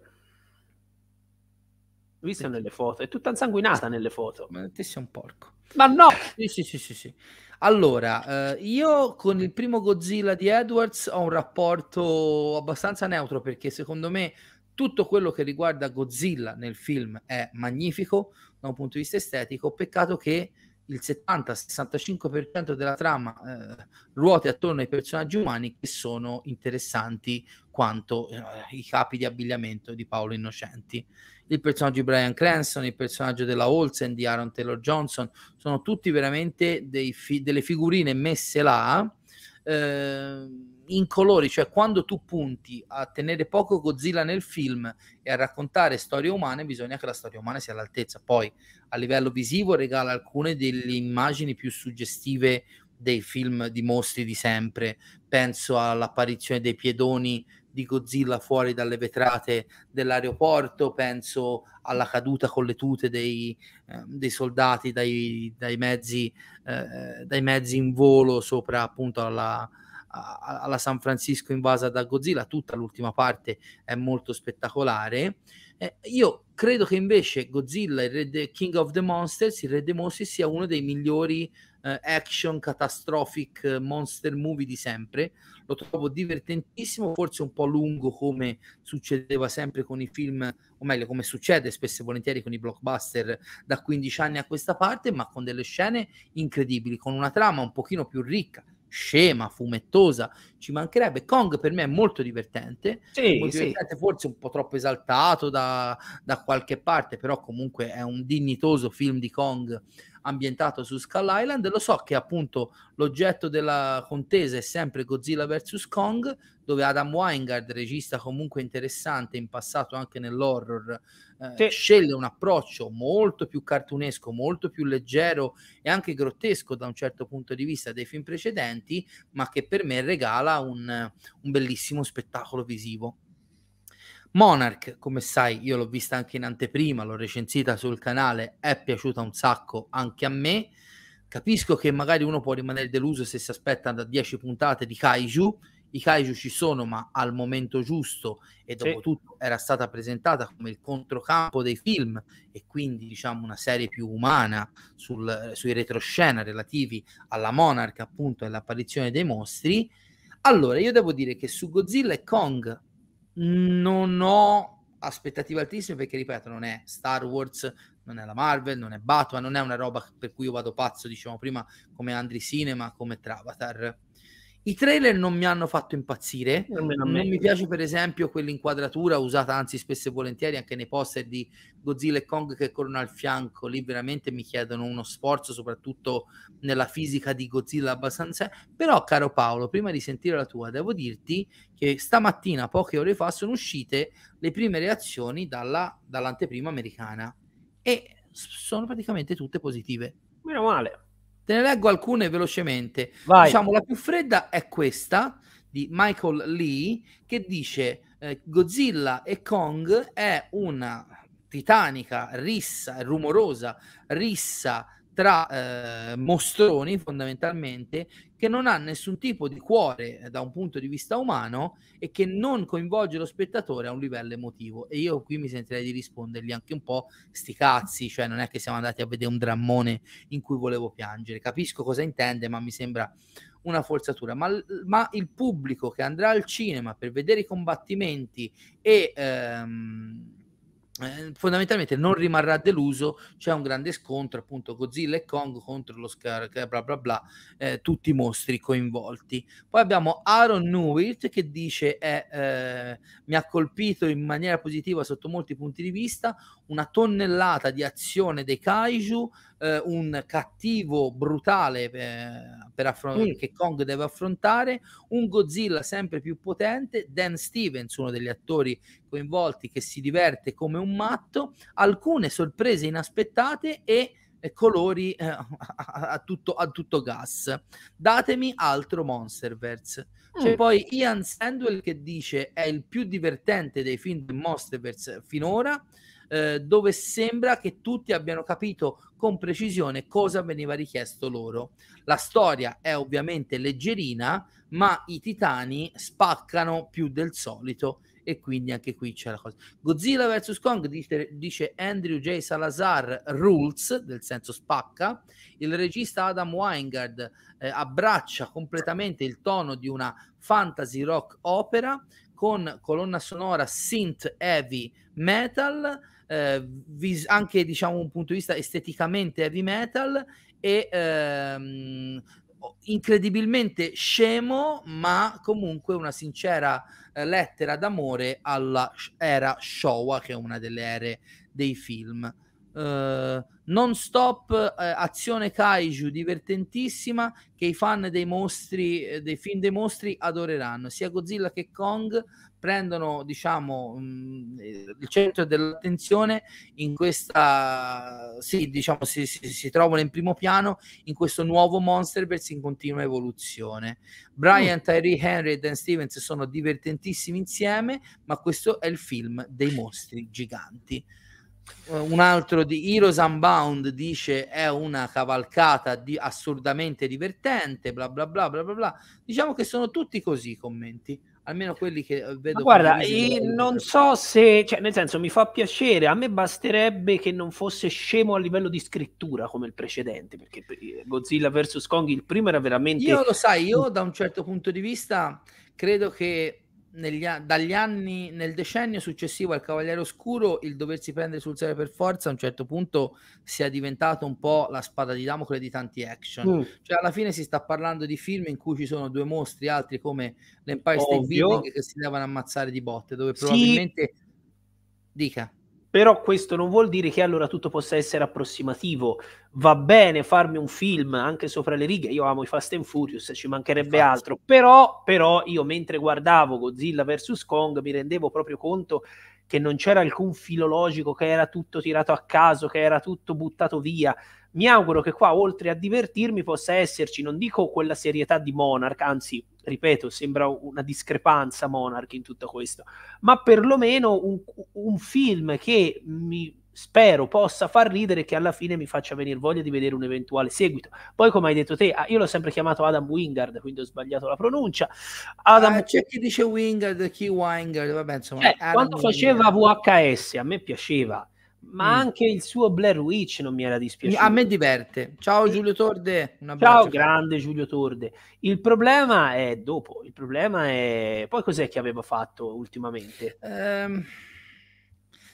Visto sì. nelle foto, è tutta insanguinata nelle foto. Ma te sei un porco. Ma no! Sì, sì, sì, sì. sì. Allora, eh, io con il primo Godzilla di Edwards ho un rapporto abbastanza neutro perché secondo me tutto quello che riguarda Godzilla nel film è magnifico da un punto di vista estetico, peccato che il 70-65% della trama eh, ruote attorno ai personaggi umani che sono interessanti quanto eh, i capi di abbigliamento di Paolo Innocenti. Il personaggio di Brian Cranston, il personaggio della Olsen, di Aaron Taylor Johnson, sono tutti veramente fi- delle figurine messe là. Eh, in colori, cioè quando tu punti a tenere poco Godzilla nel film e a raccontare storie umane, bisogna che la storia umana sia all'altezza. Poi a livello visivo regala alcune delle immagini più suggestive dei film di mostri di sempre. Penso all'apparizione dei piedoni di Godzilla fuori dalle vetrate dell'aeroporto, penso alla caduta con le tute dei, eh, dei soldati dai, dai, mezzi, eh, dai, mezzi, in volo sopra appunto alla, alla San Francisco invasa da Godzilla, tutta l'ultima parte è molto spettacolare. Eh, io credo che invece Godzilla, il re de- King of the Monsters, il re dei mostri, sia uno dei migliori eh, action catastrophic eh, monster movie di sempre. Lo trovo divertentissimo, forse un po' lungo come succedeva sempre con i film, o meglio, come succede spesso e volentieri con i blockbuster da 15 anni a questa parte, ma con delle scene incredibili, con una trama un pochino più ricca, scema, fumettosa, ci mancherebbe. Kong per me è molto divertente, sì, molto divertente sì. forse un po' troppo esaltato da, da, qualche parte, però comunque è un dignitoso film di Kong ambientato su Skull Island. Lo so che appunto l'oggetto della contesa è sempre Godzilla vs. Kong, dove Adam Weingard, regista comunque interessante in passato anche nell'horror, eh, sì. sceglie un approccio molto più cartunesco, molto più leggero e anche grottesco da un certo punto di vista dei film precedenti, ma che per me regala un, un bellissimo spettacolo visivo. Monarch, come sai, io l'ho vista anche in anteprima, l'ho recensita sul canale, è piaciuta un sacco anche a me. Capisco che magari uno può rimanere deluso se si aspetta da 10 puntate di Kaiju. I Kaiju ci sono, ma al momento giusto e dopo sì. tutto era stata presentata come il controcampo dei film e quindi diciamo una serie più umana sul, sui retroscena relativi alla Monarch appunto e all'apparizione dei mostri. Allora, io devo dire che su Godzilla e Kong non ho aspettative altissime perché ripeto non è Star Wars non è la Marvel non è Batman non è una roba per cui io vado pazzo diciamo prima come Andri Cinema come Travatar i trailer non mi hanno fatto impazzire, non mi, piace per esempio quell'inquadratura usata anzi spesso e volentieri anche nei poster di Godzilla e Kong che corrono al fianco, lì veramente mi chiedono uno sforzo soprattutto nella fisica di Godzilla abbastanza, però caro Paolo, prima di sentire la tua devo dirti che stamattina, poche ore fa, sono uscite le prime reazioni dalla, dall'anteprima americana e sono praticamente tutte positive. Meno male. Te ne leggo alcune velocemente. Vai. Diciamo, la più fredda è questa di Michael Lee che dice eh, Godzilla e Kong è una titanica rissa, rumorosa rissa tra eh, mostroni fondamentalmente che non ha nessun tipo di cuore eh, da un punto di vista umano e che non coinvolge lo spettatore a un livello emotivo. E io qui mi sentirei di rispondergli anche un po' sti cazzi, cioè non è che siamo andati a vedere un drammone in cui volevo piangere. Capisco cosa intende, ma mi sembra una forzatura. Ma, ma il pubblico che andrà al cinema per vedere i combattimenti e... Ehm, eh, fondamentalmente non rimarrà deluso, c'è un grande scontro appunto Godzilla e Kong contro lo Scar, eh, bla bla bla, eh, tutti i mostri coinvolti. Poi abbiamo Aaron Newitt che dice eh, eh, mi ha colpito in maniera positiva sotto molti punti di vista, una tonnellata di azione dei kaiju, eh, un cattivo brutale per, eh, per affron- mm. che Kong deve affrontare, un Godzilla sempre più potente, Dan Stevens, uno degli attori coinvolti che si diverte come un matto, alcune sorprese inaspettate e eh, colori eh, a, a, tutto, a, tutto, gas. Datemi altro Monsterverse. Mm. C'è poi Ian Sandwell che dice è il più divertente dei film di Monsterverse finora. Eh, dove sembra che tutti abbiano capito con precisione cosa veniva richiesto loro. La storia è ovviamente leggerina, ma i titani spaccano più del solito e quindi anche qui c'è la cosa. Godzilla vs. Kong dice, dice, Andrew J. Salazar Rules, nel senso spacca, il regista Adam Weingard eh, abbraccia completamente il tono di una fantasy rock opera con colonna sonora synth heavy metal eh, vis- anche diciamo un punto di vista esteticamente heavy metal e ehm, incredibilmente scemo, ma comunque una sincera eh, lettera d'amore alla era Showa, che è una delle ere dei film. Eh, non stop eh, azione kaiju divertentissima che i fan dei mostri eh, dei film dei mostri adoreranno sia Godzilla che Kong prendono diciamo mh, mm, eh, il centro dell'attenzione in questa sì diciamo si, si, si, trovano in primo piano in questo nuovo Monsterverse in continua evoluzione Brian, Tyree mm. Henry e Dan Stevens sono divertentissimi insieme ma questo è il film dei mostri giganti eh, un altro di Heroes Unbound dice è una cavalcata di assurdamente divertente bla bla bla bla bla diciamo che sono tutti così i commenti almeno quelli che eh, vedo Ma guarda io eh, non so se cioè, nel senso mi fa piacere a me basterebbe che non fosse scemo a livello di scrittura come il precedente perché Godzilla vs Kong il primo era veramente io lo sai io da un certo punto di vista credo che negli, dagli anni, nel decennio successivo al Cavaliere Oscuro, il doversi prendere sul serio per forza a un certo punto sia diventato un po' la spada di Damocle di tanti action. Mm. Cioè, alla fine si sta parlando di film in cui ci sono due mostri, altri come l'Empire State Building che si devono ammazzare di botte, dove probabilmente sì. dica. Però questo non vuol dire che allora tutto possa essere approssimativo. Va bene farmi un film anche sopra le righe. Io amo i Fast and Furious, ci mancherebbe Infatti. altro. Però, però io mentre guardavo Godzilla vs. Kong mi rendevo proprio conto che non c'era alcun filologico, che era tutto tirato a caso, che era tutto buttato via mi auguro che qua oltre a divertirmi possa esserci, non dico quella serietà di Monarch, anzi, ripeto, sembra una discrepanza Monarch in tutto questo, ma perlomeno un, un film che mi spero possa far ridere che alla fine mi faccia venire voglia di vedere un eventuale seguito. Poi, come hai detto te, ah, io l'ho sempre chiamato Adam Wingard, quindi ho sbagliato la pronuncia. Adam... Ah, c'è chi dice Wingard, chi Wingard, vabbè, insomma. Eh, quando Wingard. faceva VHS, a me piaceva ma mm. anche il suo Blair Witch non mi era dispiaciuto. A me diverte. Ciao Giulio Torde. Ciao grande Giulio Torde. Il problema è dopo, il problema è... Poi cos'è che aveva fatto ultimamente? Um, ehm,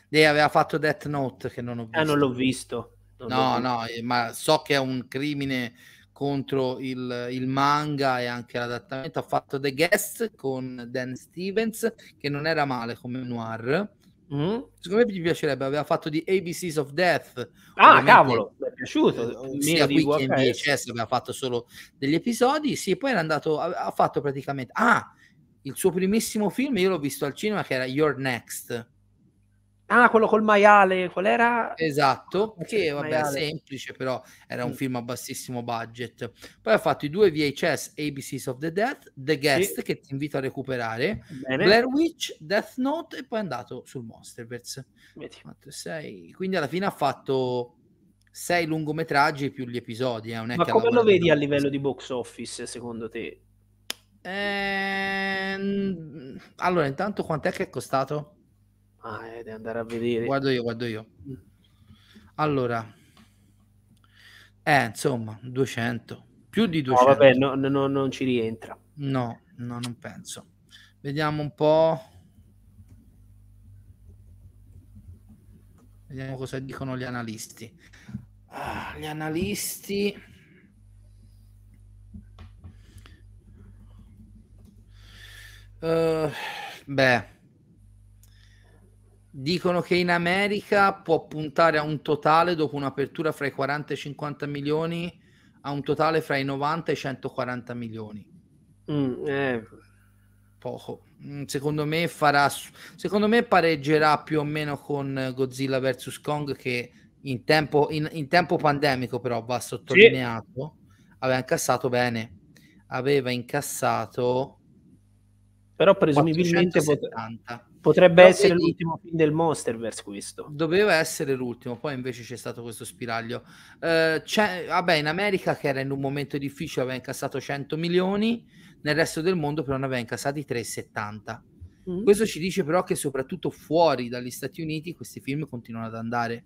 De aveva fatto Death Note che non ho visto. Eh, ah, non l'ho visto. Non no, l'ho visto. no, eh, ma so che è un crimine contro il, il, manga e anche l'adattamento. Ha fatto The Guest con Dan Stevens che non era male come noir Mm-hmm. Secondo me gli piacerebbe, aveva fatto di ABCs of Death. Ah, cavolo, mi è piaciuto. Eh, sia qui che in VHS aveva fatto solo degli episodi. Sì, poi era andato, ha fatto praticamente... Ah, il suo primissimo film io l'ho visto al cinema che era Your Next Ah, quello col maiale, qual era? Esatto, ah, che vabbè, maiale. semplice, però era un sì. Mm. film a bassissimo budget. Poi ha fatto i due VHS ABCs of the Death, The Guest, sì. che ti invito a recuperare, Bene. Blair Witch, Death Note e poi è andato sul Monsterverse. 4, 6. Quindi alla fine ha fatto sei lungometraggi più gli episodi. Eh. Ma come lo vedi a livello di box office, secondo te? Ehm... Allora, intanto quant'è che è costato? Ah, eh, devi andare a vedere. Guardo io, guardo io. Mm. Allora, eh, insomma, 200. Più di 200. No, vabbè, no, no, non ci rientra. No, no, non penso. Vediamo un po'. Vediamo cosa dicono gli analisti. Ah, gli analisti... Uh, beh, Dicono che in America può puntare a un totale dopo un'apertura fra i 40 e i 50 milioni a un totale fra i 90 e i 140 milioni. Mm, eh. Poco. Mm, secondo me farà secondo me pareggerà più o meno con Godzilla vs Kong che in tempo, in, in tempo pandemico però va sottolineato. Sì. Aveva incassato bene. Aveva incassato però presumibilmente 470. Pot- Potrebbe Però essere vedi, l'ultimo film del Monsterverse questo. Doveva essere l'ultimo, poi invece c'è stato questo spiraglio. Eh, vabbè, in America che era in un momento difficile aveva incassato 100 milioni, nel resto del mondo però ne aveva incassati 3,70. Mm-hmm. Questo ci dice però che soprattutto fuori dagli Stati Uniti questi film continuano ad andare.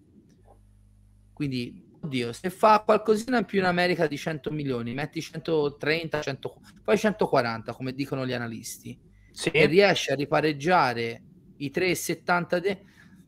Quindi Oddio, se fa qualcosina in più in America di 100 milioni, metti 130, 100, poi 140 come dicono gli analisti, sì. e riesce a ripareggiare i 3,70 de,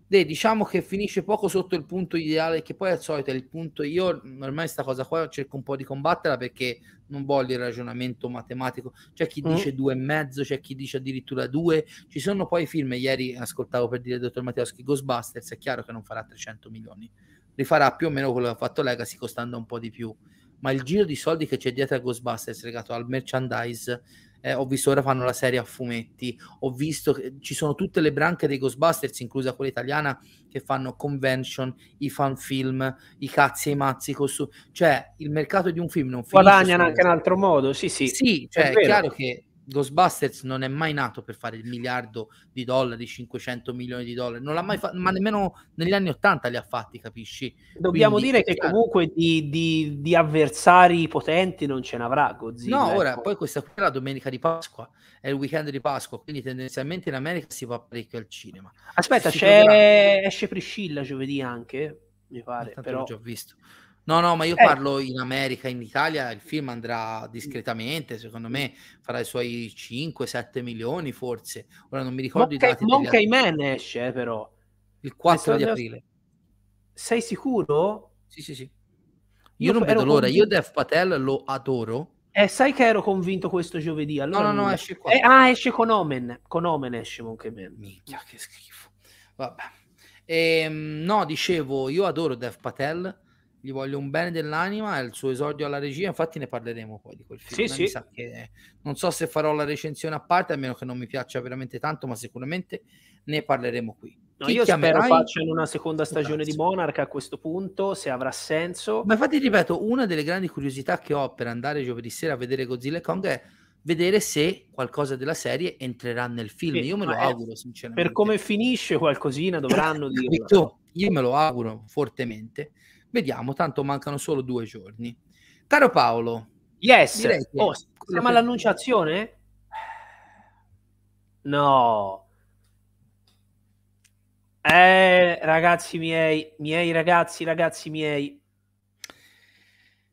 de, diciamo che finisce poco sotto il punto ideale che poi al solito è il punto io ormai questa cosa qua cerco un po' di combatterla perché non voglio il ragionamento matematico c'è chi mm. dice due e mezzo c'è chi dice addirittura due ci sono poi film ieri ascoltavo per dire il dottor Matteoschi Ghostbusters è chiaro che non farà 300 milioni rifarà più o meno quello che ha fatto Legacy costando un po' di più ma il giro di soldi che c'è dietro a Ghostbusters legato al merchandise eh, ho visto ora fanno la serie a fumetti, ho visto che ci sono tutte le branche dei Ghostbusters, inclusa quella italiana, che fanno convention, i fan film, i cazzi e i mazzi, costumi. cioè il mercato di un film non finisce. Guadagnano anche in altro modo, sì sì. Sì, cioè è, è chiaro che Ghostbusters non è mai nato per fare il miliardo di dollari, 500 milioni di dollari, non l'ha mai fatto, ma mm. nemmeno negli anni 80 li ha fatti, capisci? Dobbiamo Quindi, dire che eh, comunque di, di, di, avversari potenti non ce n'avrà Godzilla. No, ora, ecco. poi questa qui è la domenica di Pasqua, è il weekend di Pasqua, quindi tendenzialmente in America si va parecchio al cinema. Aspetta, c'è... Program- esce Priscilla giovedì anche, mi pare, Tanto però... l'ho già visto. No, no, ma io eh. parlo in America, in Italia il film andrà discretamente, secondo me farà i suoi 5-7 milioni forse. Ora non mi ricordo Monca, i dati. Monkey Man esce eh, però. Il 4 di aprile. Sei sicuro? Sì, sì, sì. Io, io non vedo l'ora, convinto. io Dev Patel lo adoro. Eh, sai che ero convinto questo giovedì. Allora no, no, no, esce qua. Eh, ah, esce con Omen. Con Omen esce Monkey Man. Minchia, che schifo. Vabbè. Ehm, no, dicevo, io adoro Dev Patel gli voglio un bene dell'anima, e il suo esordio alla regia, infatti ne parleremo poi di quel film. Sì, sì. Che, non so se farò la recensione a parte, a meno che non mi piaccia veramente tanto, ma sicuramente ne parleremo qui. No, io chiamerai... spero facciano una seconda stagione di Monarch a questo punto, se avrà senso. Ma infatti ripeto, una delle grandi curiosità che ho per andare giovedì sera a vedere Godzilla e Kong è vedere se qualcosa della serie entrerà nel film. Sì, io me lo auguro, sinceramente. Per come finisce qualcosina dovranno dire. io me lo auguro fortemente, Vediamo, tanto mancano solo due giorni. Caro Paolo, yes. Che... Oh, siamo all'annunciazione? No. Eh, ragazzi miei, miei ragazzi, ragazzi miei.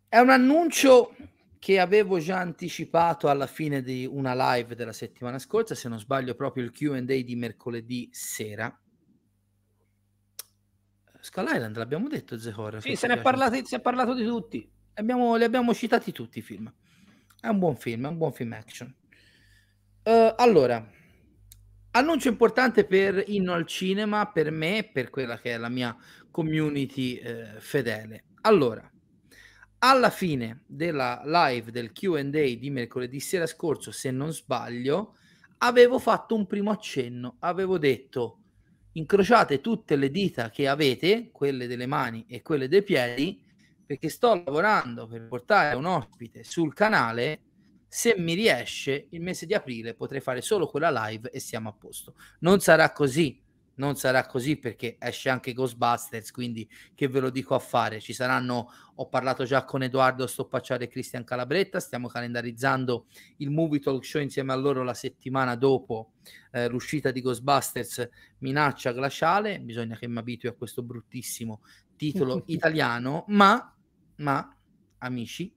È un annuncio che avevo già anticipato alla fine di una live della settimana scorsa, se non sbaglio proprio il Q&A di mercoledì sera. Skull Island l'abbiamo detto, The Horror. Sì, se ne, è parlato, se ne, è parlato di tutti. Abbiamo, li abbiamo citati tutti i film. È un buon film, è un buon film action. Uh, allora, annuncio importante per Inno al Cinema, per me, per quella che è la mia community eh, fedele. Allora, alla fine della live del QA di mercoledì sera scorso, se non sbaglio, avevo fatto un primo accenno, avevo detto incrociate tutte le dita che avete, quelle delle mani e quelle dei piedi, perché sto lavorando per portare un ospite sul canale. Se mi riesce il mese di aprile potrei fare solo quella live e siamo a posto. Non sarà così non sarà così perché esce anche Ghostbusters, quindi che ve lo dico a fare? Ci saranno, ho parlato già con Edoardo Stoppacciare e Cristian Calabretta, stiamo calendarizzando il Movie Talk Show insieme a loro la settimana dopo eh, l'uscita di Ghostbusters Minaccia Glaciale, bisogna che mi abitui a questo bruttissimo titolo italiano, ma, ma, amici,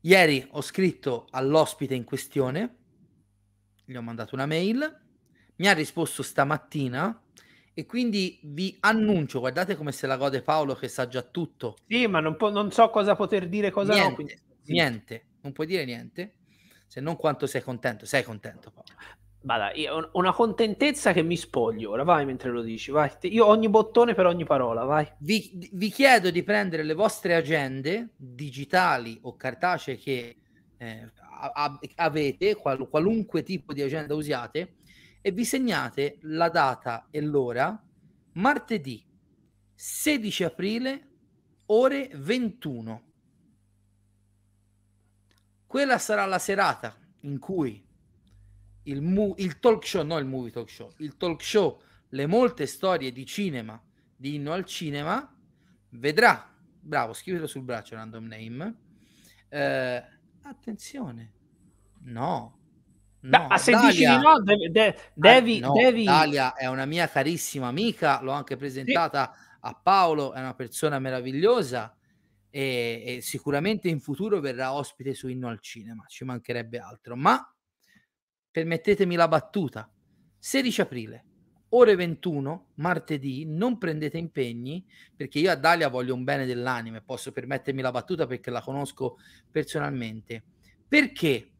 ieri ho scritto all'ospite in questione, gli ho mandato una mail, mi ha risposto stamattina e quindi vi annuncio, guardate come se la gode Paolo che sa già tutto. Sì, ma non, po- non so cosa poter dire, cosa niente, no. Quindi... Niente, non puoi dire niente, se non quanto sei contento. Sei contento Paolo. Vada, io, una contentezza che mi spoglio. Ora vai mentre lo dici, vai. Io ogni bottone per ogni parola, vai. Vi, vi chiedo di prendere le vostre agende digitali o cartacee che eh, a, a, avete, qual, qualunque tipo di agenda usiate, e vi segnate la data e l'ora martedì 16 aprile ore 21. Quella sarà la serata in cui il, mu- il talk show, no il movie talk show, il talk show Le molte storie di cinema di Inno al cinema vedrà, bravo, scrivetelo sul braccio random name. Eh, attenzione. No, No, ma se Dalia, dici di ah, no, devi, de, devi, no, devi... Dalia è una mia carissima amica, l'ho anche presentata sì. a Paolo, è una persona meravigliosa e, e, sicuramente in futuro verrà ospite su Inno al Cinema, ci mancherebbe altro. Ma permettetemi la battuta, 16 aprile, ore 21, martedì, non prendete impegni perché io a Dalia voglio un bene dell'anima e posso permettermi la battuta perché la conosco personalmente. Perché?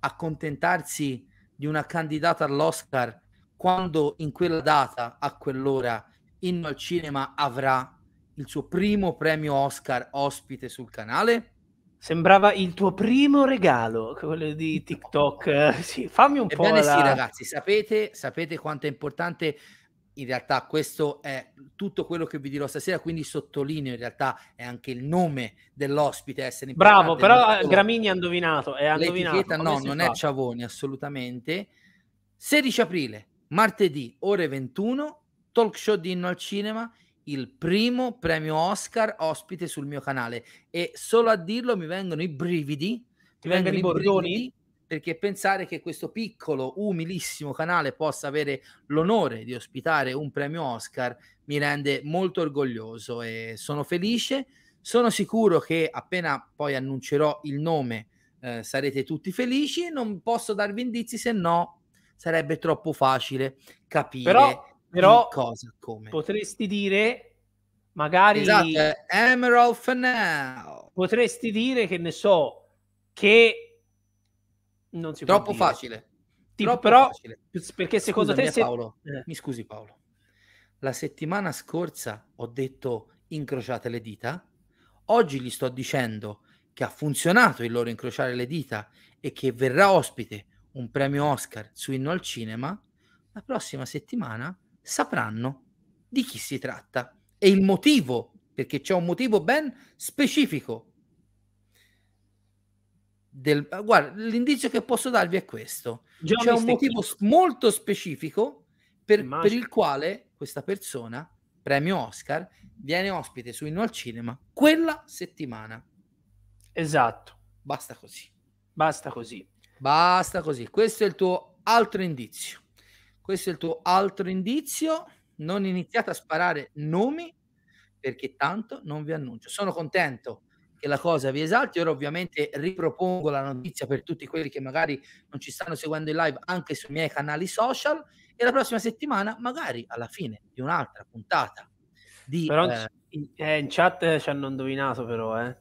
accontentarsi di una candidata all'Oscar quando in quella data, a quell'ora, Inno al Cinema avrà il suo primo premio Oscar ospite sul canale? Sembrava il tuo primo regalo, quello di TikTok. Sì, fammi un Ebbene po'. Ebbene la... sì, ragazzi, sapete, sapete quanto è importante in realtà questo è tutto quello che vi dirò stasera, quindi sottolineo in realtà è anche il nome dell'ospite essere Bravo, però non... Gramini ha indovinato, è indovinato. no, non è Ciavoni assolutamente. 16 aprile, martedì, ore 21, talk show di Inno al Cinema, il primo premio Oscar ospite sul mio canale e solo a dirlo mi vengono i brividi, ti vengono, vengono i bordoni? Brividi, perché pensare che questo piccolo, umilissimo canale possa avere l'onore di ospitare un premio Oscar mi rende molto orgoglioso e sono felice. Sono sicuro che appena poi annuncerò il nome eh, sarete tutti felici. Non posso darvi indizi, se no sarebbe troppo facile capire però, però cosa come. Potresti dire, magari. Esatto, Emerald eh, Fennell. Potresti dire che ne so, che non si troppo può facile. Tipo, troppo però, facile. Perché secondo Scusami, te... Eh, se... Paolo, eh. Mi scusi Paolo, la settimana scorsa ho detto incrociate le dita, oggi gli sto dicendo che ha funzionato il loro incrociare le dita e che verrà ospite un premio Oscar su Inno al Cinema, la prossima settimana sapranno di chi si tratta e il motivo, perché c'è un motivo ben specifico del... Ah, guarda, l'indizio che posso darvi è questo. Già C'è un motivo molto specifico per, per, il quale questa persona, premio Oscar, viene ospite su Inno al Cinema quella settimana. Esatto. Basta così. Basta così. Basta così. Questo è il tuo altro indizio. Questo è il tuo altro indizio. Non iniziate a sparare nomi perché tanto non vi annuncio. Sono contento che la cosa vi esalti. Ora ovviamente ripropongo la notizia per tutti quelli che magari non ci stanno seguendo in live anche sui miei canali social e la prossima settimana magari alla fine di un'altra puntata di... Però eh, in, eh, in chat ci hanno indovinato però, eh.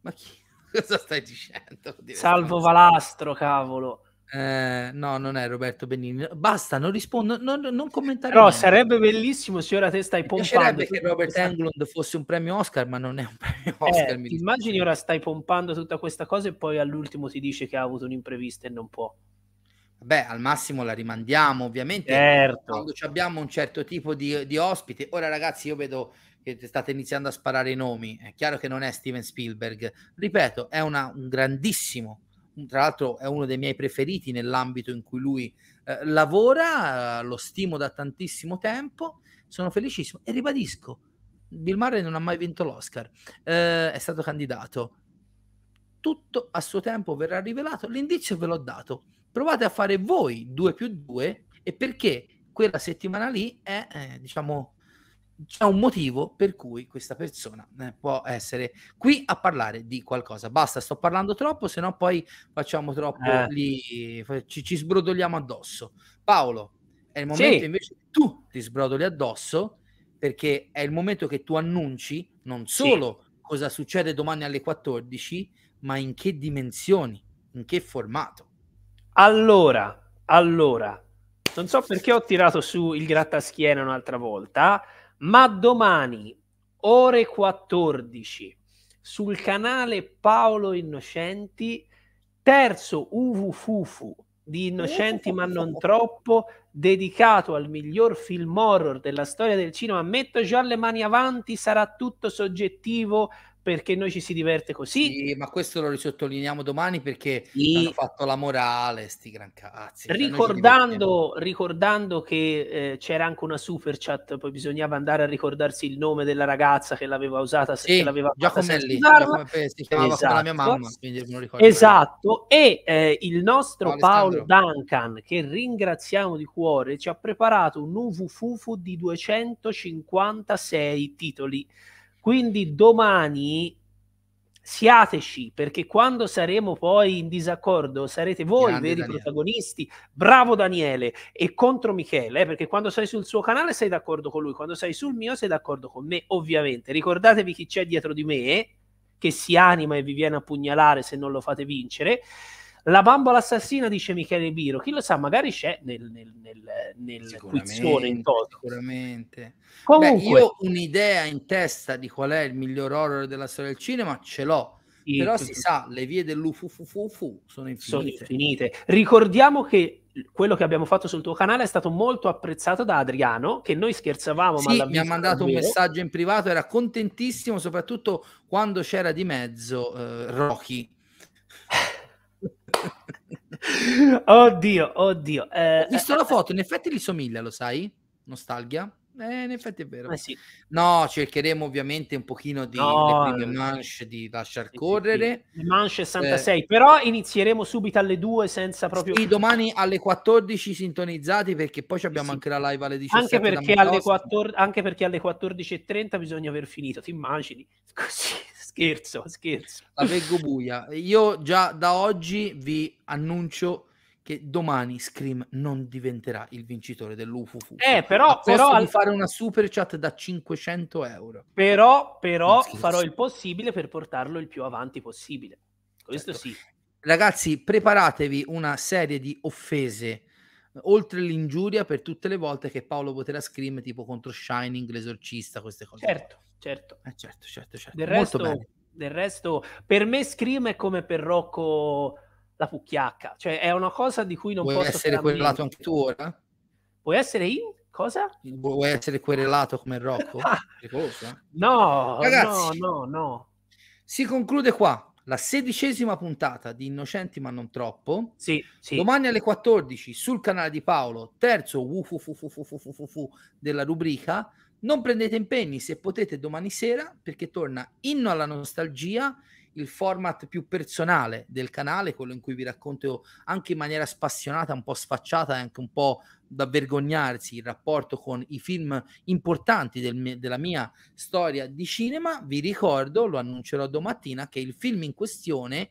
Ma chi? Cosa stai dicendo? Salvo Valastro, cavolo. Eh, no, non è Roberto Benigni. Basta, non rispondo, non, non commentare. Però niente. sarebbe bellissimo se ora te stai mi pompando. Sarebbe che Robert questa... Englund fosse un premio Oscar, ma non è un premio eh, Oscar. Eh, immagini ora stai pompando tutta questa cosa e poi all'ultimo ti dice che ha avuto un imprevisto e non può. Beh, al massimo la rimandiamo, ovviamente. Certo. Quando abbiamo un certo tipo di, di ospite. Ora, ragazzi, io vedo che state iniziando a sparare i nomi. È chiaro che non è Steven Spielberg. Ripeto, è una, un grandissimo tra l'altro è uno dei miei preferiti nell'ambito in cui lui eh, lavora, eh, lo stimo da tantissimo tempo, sono felicissimo e ribadisco, Bill Murray non ha mai vinto l'Oscar, eh, è stato candidato, tutto a suo tempo verrà rivelato, l'indizio ve l'ho dato, provate a fare voi 2 più 2 e perché quella settimana lì è eh, diciamo c'è un motivo per cui questa persona eh, può essere qui a parlare di qualcosa. Basta, sto parlando troppo, se no poi facciamo troppo eh. lì, ci, ci, sbrodoliamo addosso. Paolo, è il momento sì. invece che tu ti sbrodoli addosso, perché è il momento che tu annunci non solo sì. cosa succede domani alle 14, ma in che dimensioni, in che formato. Allora, allora, non so perché ho tirato su il grattaschiena un'altra volta, ma domani, ore 14, sul canale Paolo Innocenti, terzo Uvufufu di Innocenti ma non troppo, dedicato al miglior film horror della storia del cinema. Metto già le mani avanti, sarà tutto soggettivo, perché noi ci si diverte così. Sì, ma questo lo risottolineiamo domani perché sì. hanno fatto la morale, sti gran cazzi. Cioè, ricordando, ricordando che eh, c'era anche una super chat, poi bisognava andare a ricordarsi il nome della ragazza che l'aveva usata, se sì, l'aveva Giacomelli, Giacomelli si chiamava esatto. la mia mamma, Esatto, e eh, il nostro no, Paolo Duncan, che ringraziamo di cuore, ci ha preparato un uvufufu di 256 titoli quindi domani siateci, perché quando saremo poi in disaccordo sarete voi i veri Daniele. protagonisti. Bravo Daniele e contro Michele, eh, perché quando sei sul suo canale sei d'accordo con lui, quando sei sul mio sei d'accordo con me, ovviamente. Ricordatevi chi c'è dietro di me, che si anima e vi viene a pugnalare se non lo fate vincere. La bambola assassina dice Michele Biro. Chi lo sa, magari c'è nel, nel, nel, nel quizzone in toto. Sicuramente. Comunque, Beh, io un'idea in testa di qual è il miglior horror della storia del cinema ce l'ho. Sì, Però si sa, le vie dell'ufufufufu sono infinite. sono infinite. Ricordiamo che quello che abbiamo fatto sul tuo canale è stato molto apprezzato da Adriano, che noi scherzavamo. Sì, ma mi ha mandato un messaggio in privato, era contentissimo, soprattutto quando c'era di mezzo eh, Rocky Oddio, oddio. Eh, Ho eh, visto eh, la eh. foto, in effetti li somiglia, lo sai? Nostalgia. Eh, in effetti è vero. Eh sì. No, cercheremo ovviamente un pochino di no, eh, manche di lasciar sì, correre. Sì, manche 66, eh. però inizieremo subito alle 2 senza proprio... Sì, domani alle 14 sintonizzati perché poi abbiamo anche la live alle 17. Anche perché alle, 14, anche perché alle 14.30 bisogna aver finito, ti immagini? Così scherzo, scherzo. La veggo buia. Io già da oggi vi annuncio che domani Scream non diventerà il vincitore dell'UFU. Eh, però... però al... fare una super chat da 500 euro. Però, però farò il possibile per portarlo il più avanti possibile. Questo certo. sì. Ragazzi, preparatevi una serie di offese oltre l'ingiuria per tutte le volte che Paolo voterà Scream tipo contro Shining, l'esorcista, queste cose. Certo certo. Eh, certo, certo, certo. Del resto, del resto, per me Scream è come per Rocco la Pucchiacca, cioè è una cosa di cui non Vuoi posso... Puoi essere querelato anche tu ora? Puoi essere in? Cosa? Vuoi essere querelato come Rocco? no, Ragazzi, no, no, no. Si conclude qua la sedicesima puntata di Innocenti ma non troppo. Sì, sì. Domani alle 14 sul canale di Paolo, terzo wufufufufufufu della rubrica. Non prendete impegni se potete domani sera perché torna Inno alla nostalgia, il format più personale del canale, quello in cui vi racconto anche in maniera spassionata, un po' sfacciata e anche un po' da vergognarsi il rapporto con i film importanti del, della mia storia di cinema. Vi ricordo, lo annuncerò domattina, che il film in questione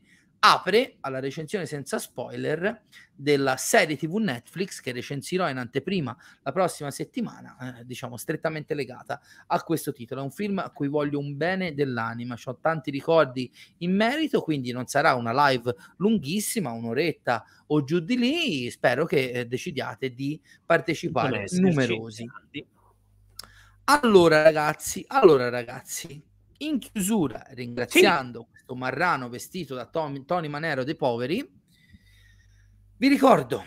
apre alla recensione senza spoiler della serie TV Netflix che recensirò in anteprima la prossima settimana, eh, diciamo strettamente legata a questo titolo. È un film a cui voglio un bene dell'anima, ho tanti ricordi in merito, quindi non sarà una live lunghissima, un'oretta o giù di lì, spero che eh, decidiate di partecipare numerosi. Allora ragazzi, allora ragazzi, in chiusura ringraziando sì Francesco Marrano vestito da Tom, Tony Manero dei Poveri. Vi ricordo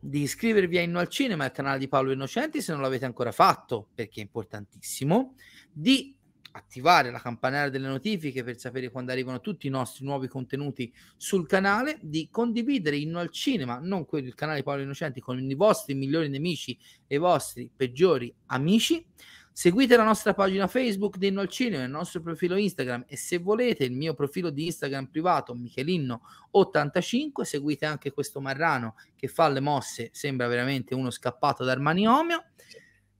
di iscrivervi a Inno al Cinema, al canale di Paolo Innocenti, se non l'avete ancora fatto, perché è importantissimo, di attivare la campanella delle notifiche per sapere quando arrivano tutti i nostri nuovi contenuti sul canale, di condividere Inno al Cinema, non quello il canale Paolo Innocenti, con i vostri migliori nemici e i vostri peggiori amici. Seguite la nostra pagina Facebook di Inno al Cinema, il nostro profilo Instagram e se volete il mio profilo di Instagram privato Michelinno85. Seguite anche questo Marrano che fa le mosse, sembra veramente uno scappato dal maniomio.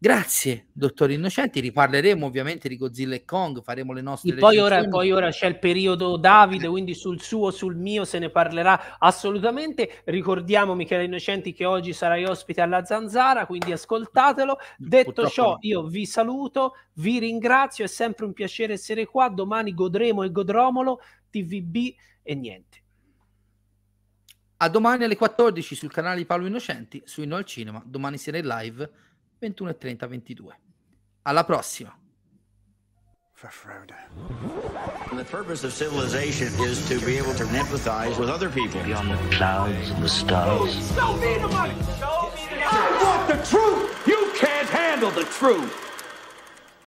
Grazie, dottor Innocenti. Riparleremo ovviamente di Godzilla e Kong, faremo le nostre. E poi ora, poi ora, c'è il periodo Davide, quindi sul suo, sul mio se ne parlerà assolutamente. Ricordiamo Michele Innocenti che oggi sarai ospite alla Zanzara, quindi ascoltatelo. Mm, Detto Purtroppo ciò, io vi saluto, vi ringrazio, è sempre un piacere essere qua. Domani godremo e godromolo TVB e niente. A domani alle 14 sul canale di Paolo Innocenti, su Inno al Cinema, domani sera in live 21.30, 22. Alla prossima. The purpose of civilization is to be able to empathize with other people. Beyond the clouds and the stars. Show me the money! Show me the truth! I want the truth! You can't handle the truth!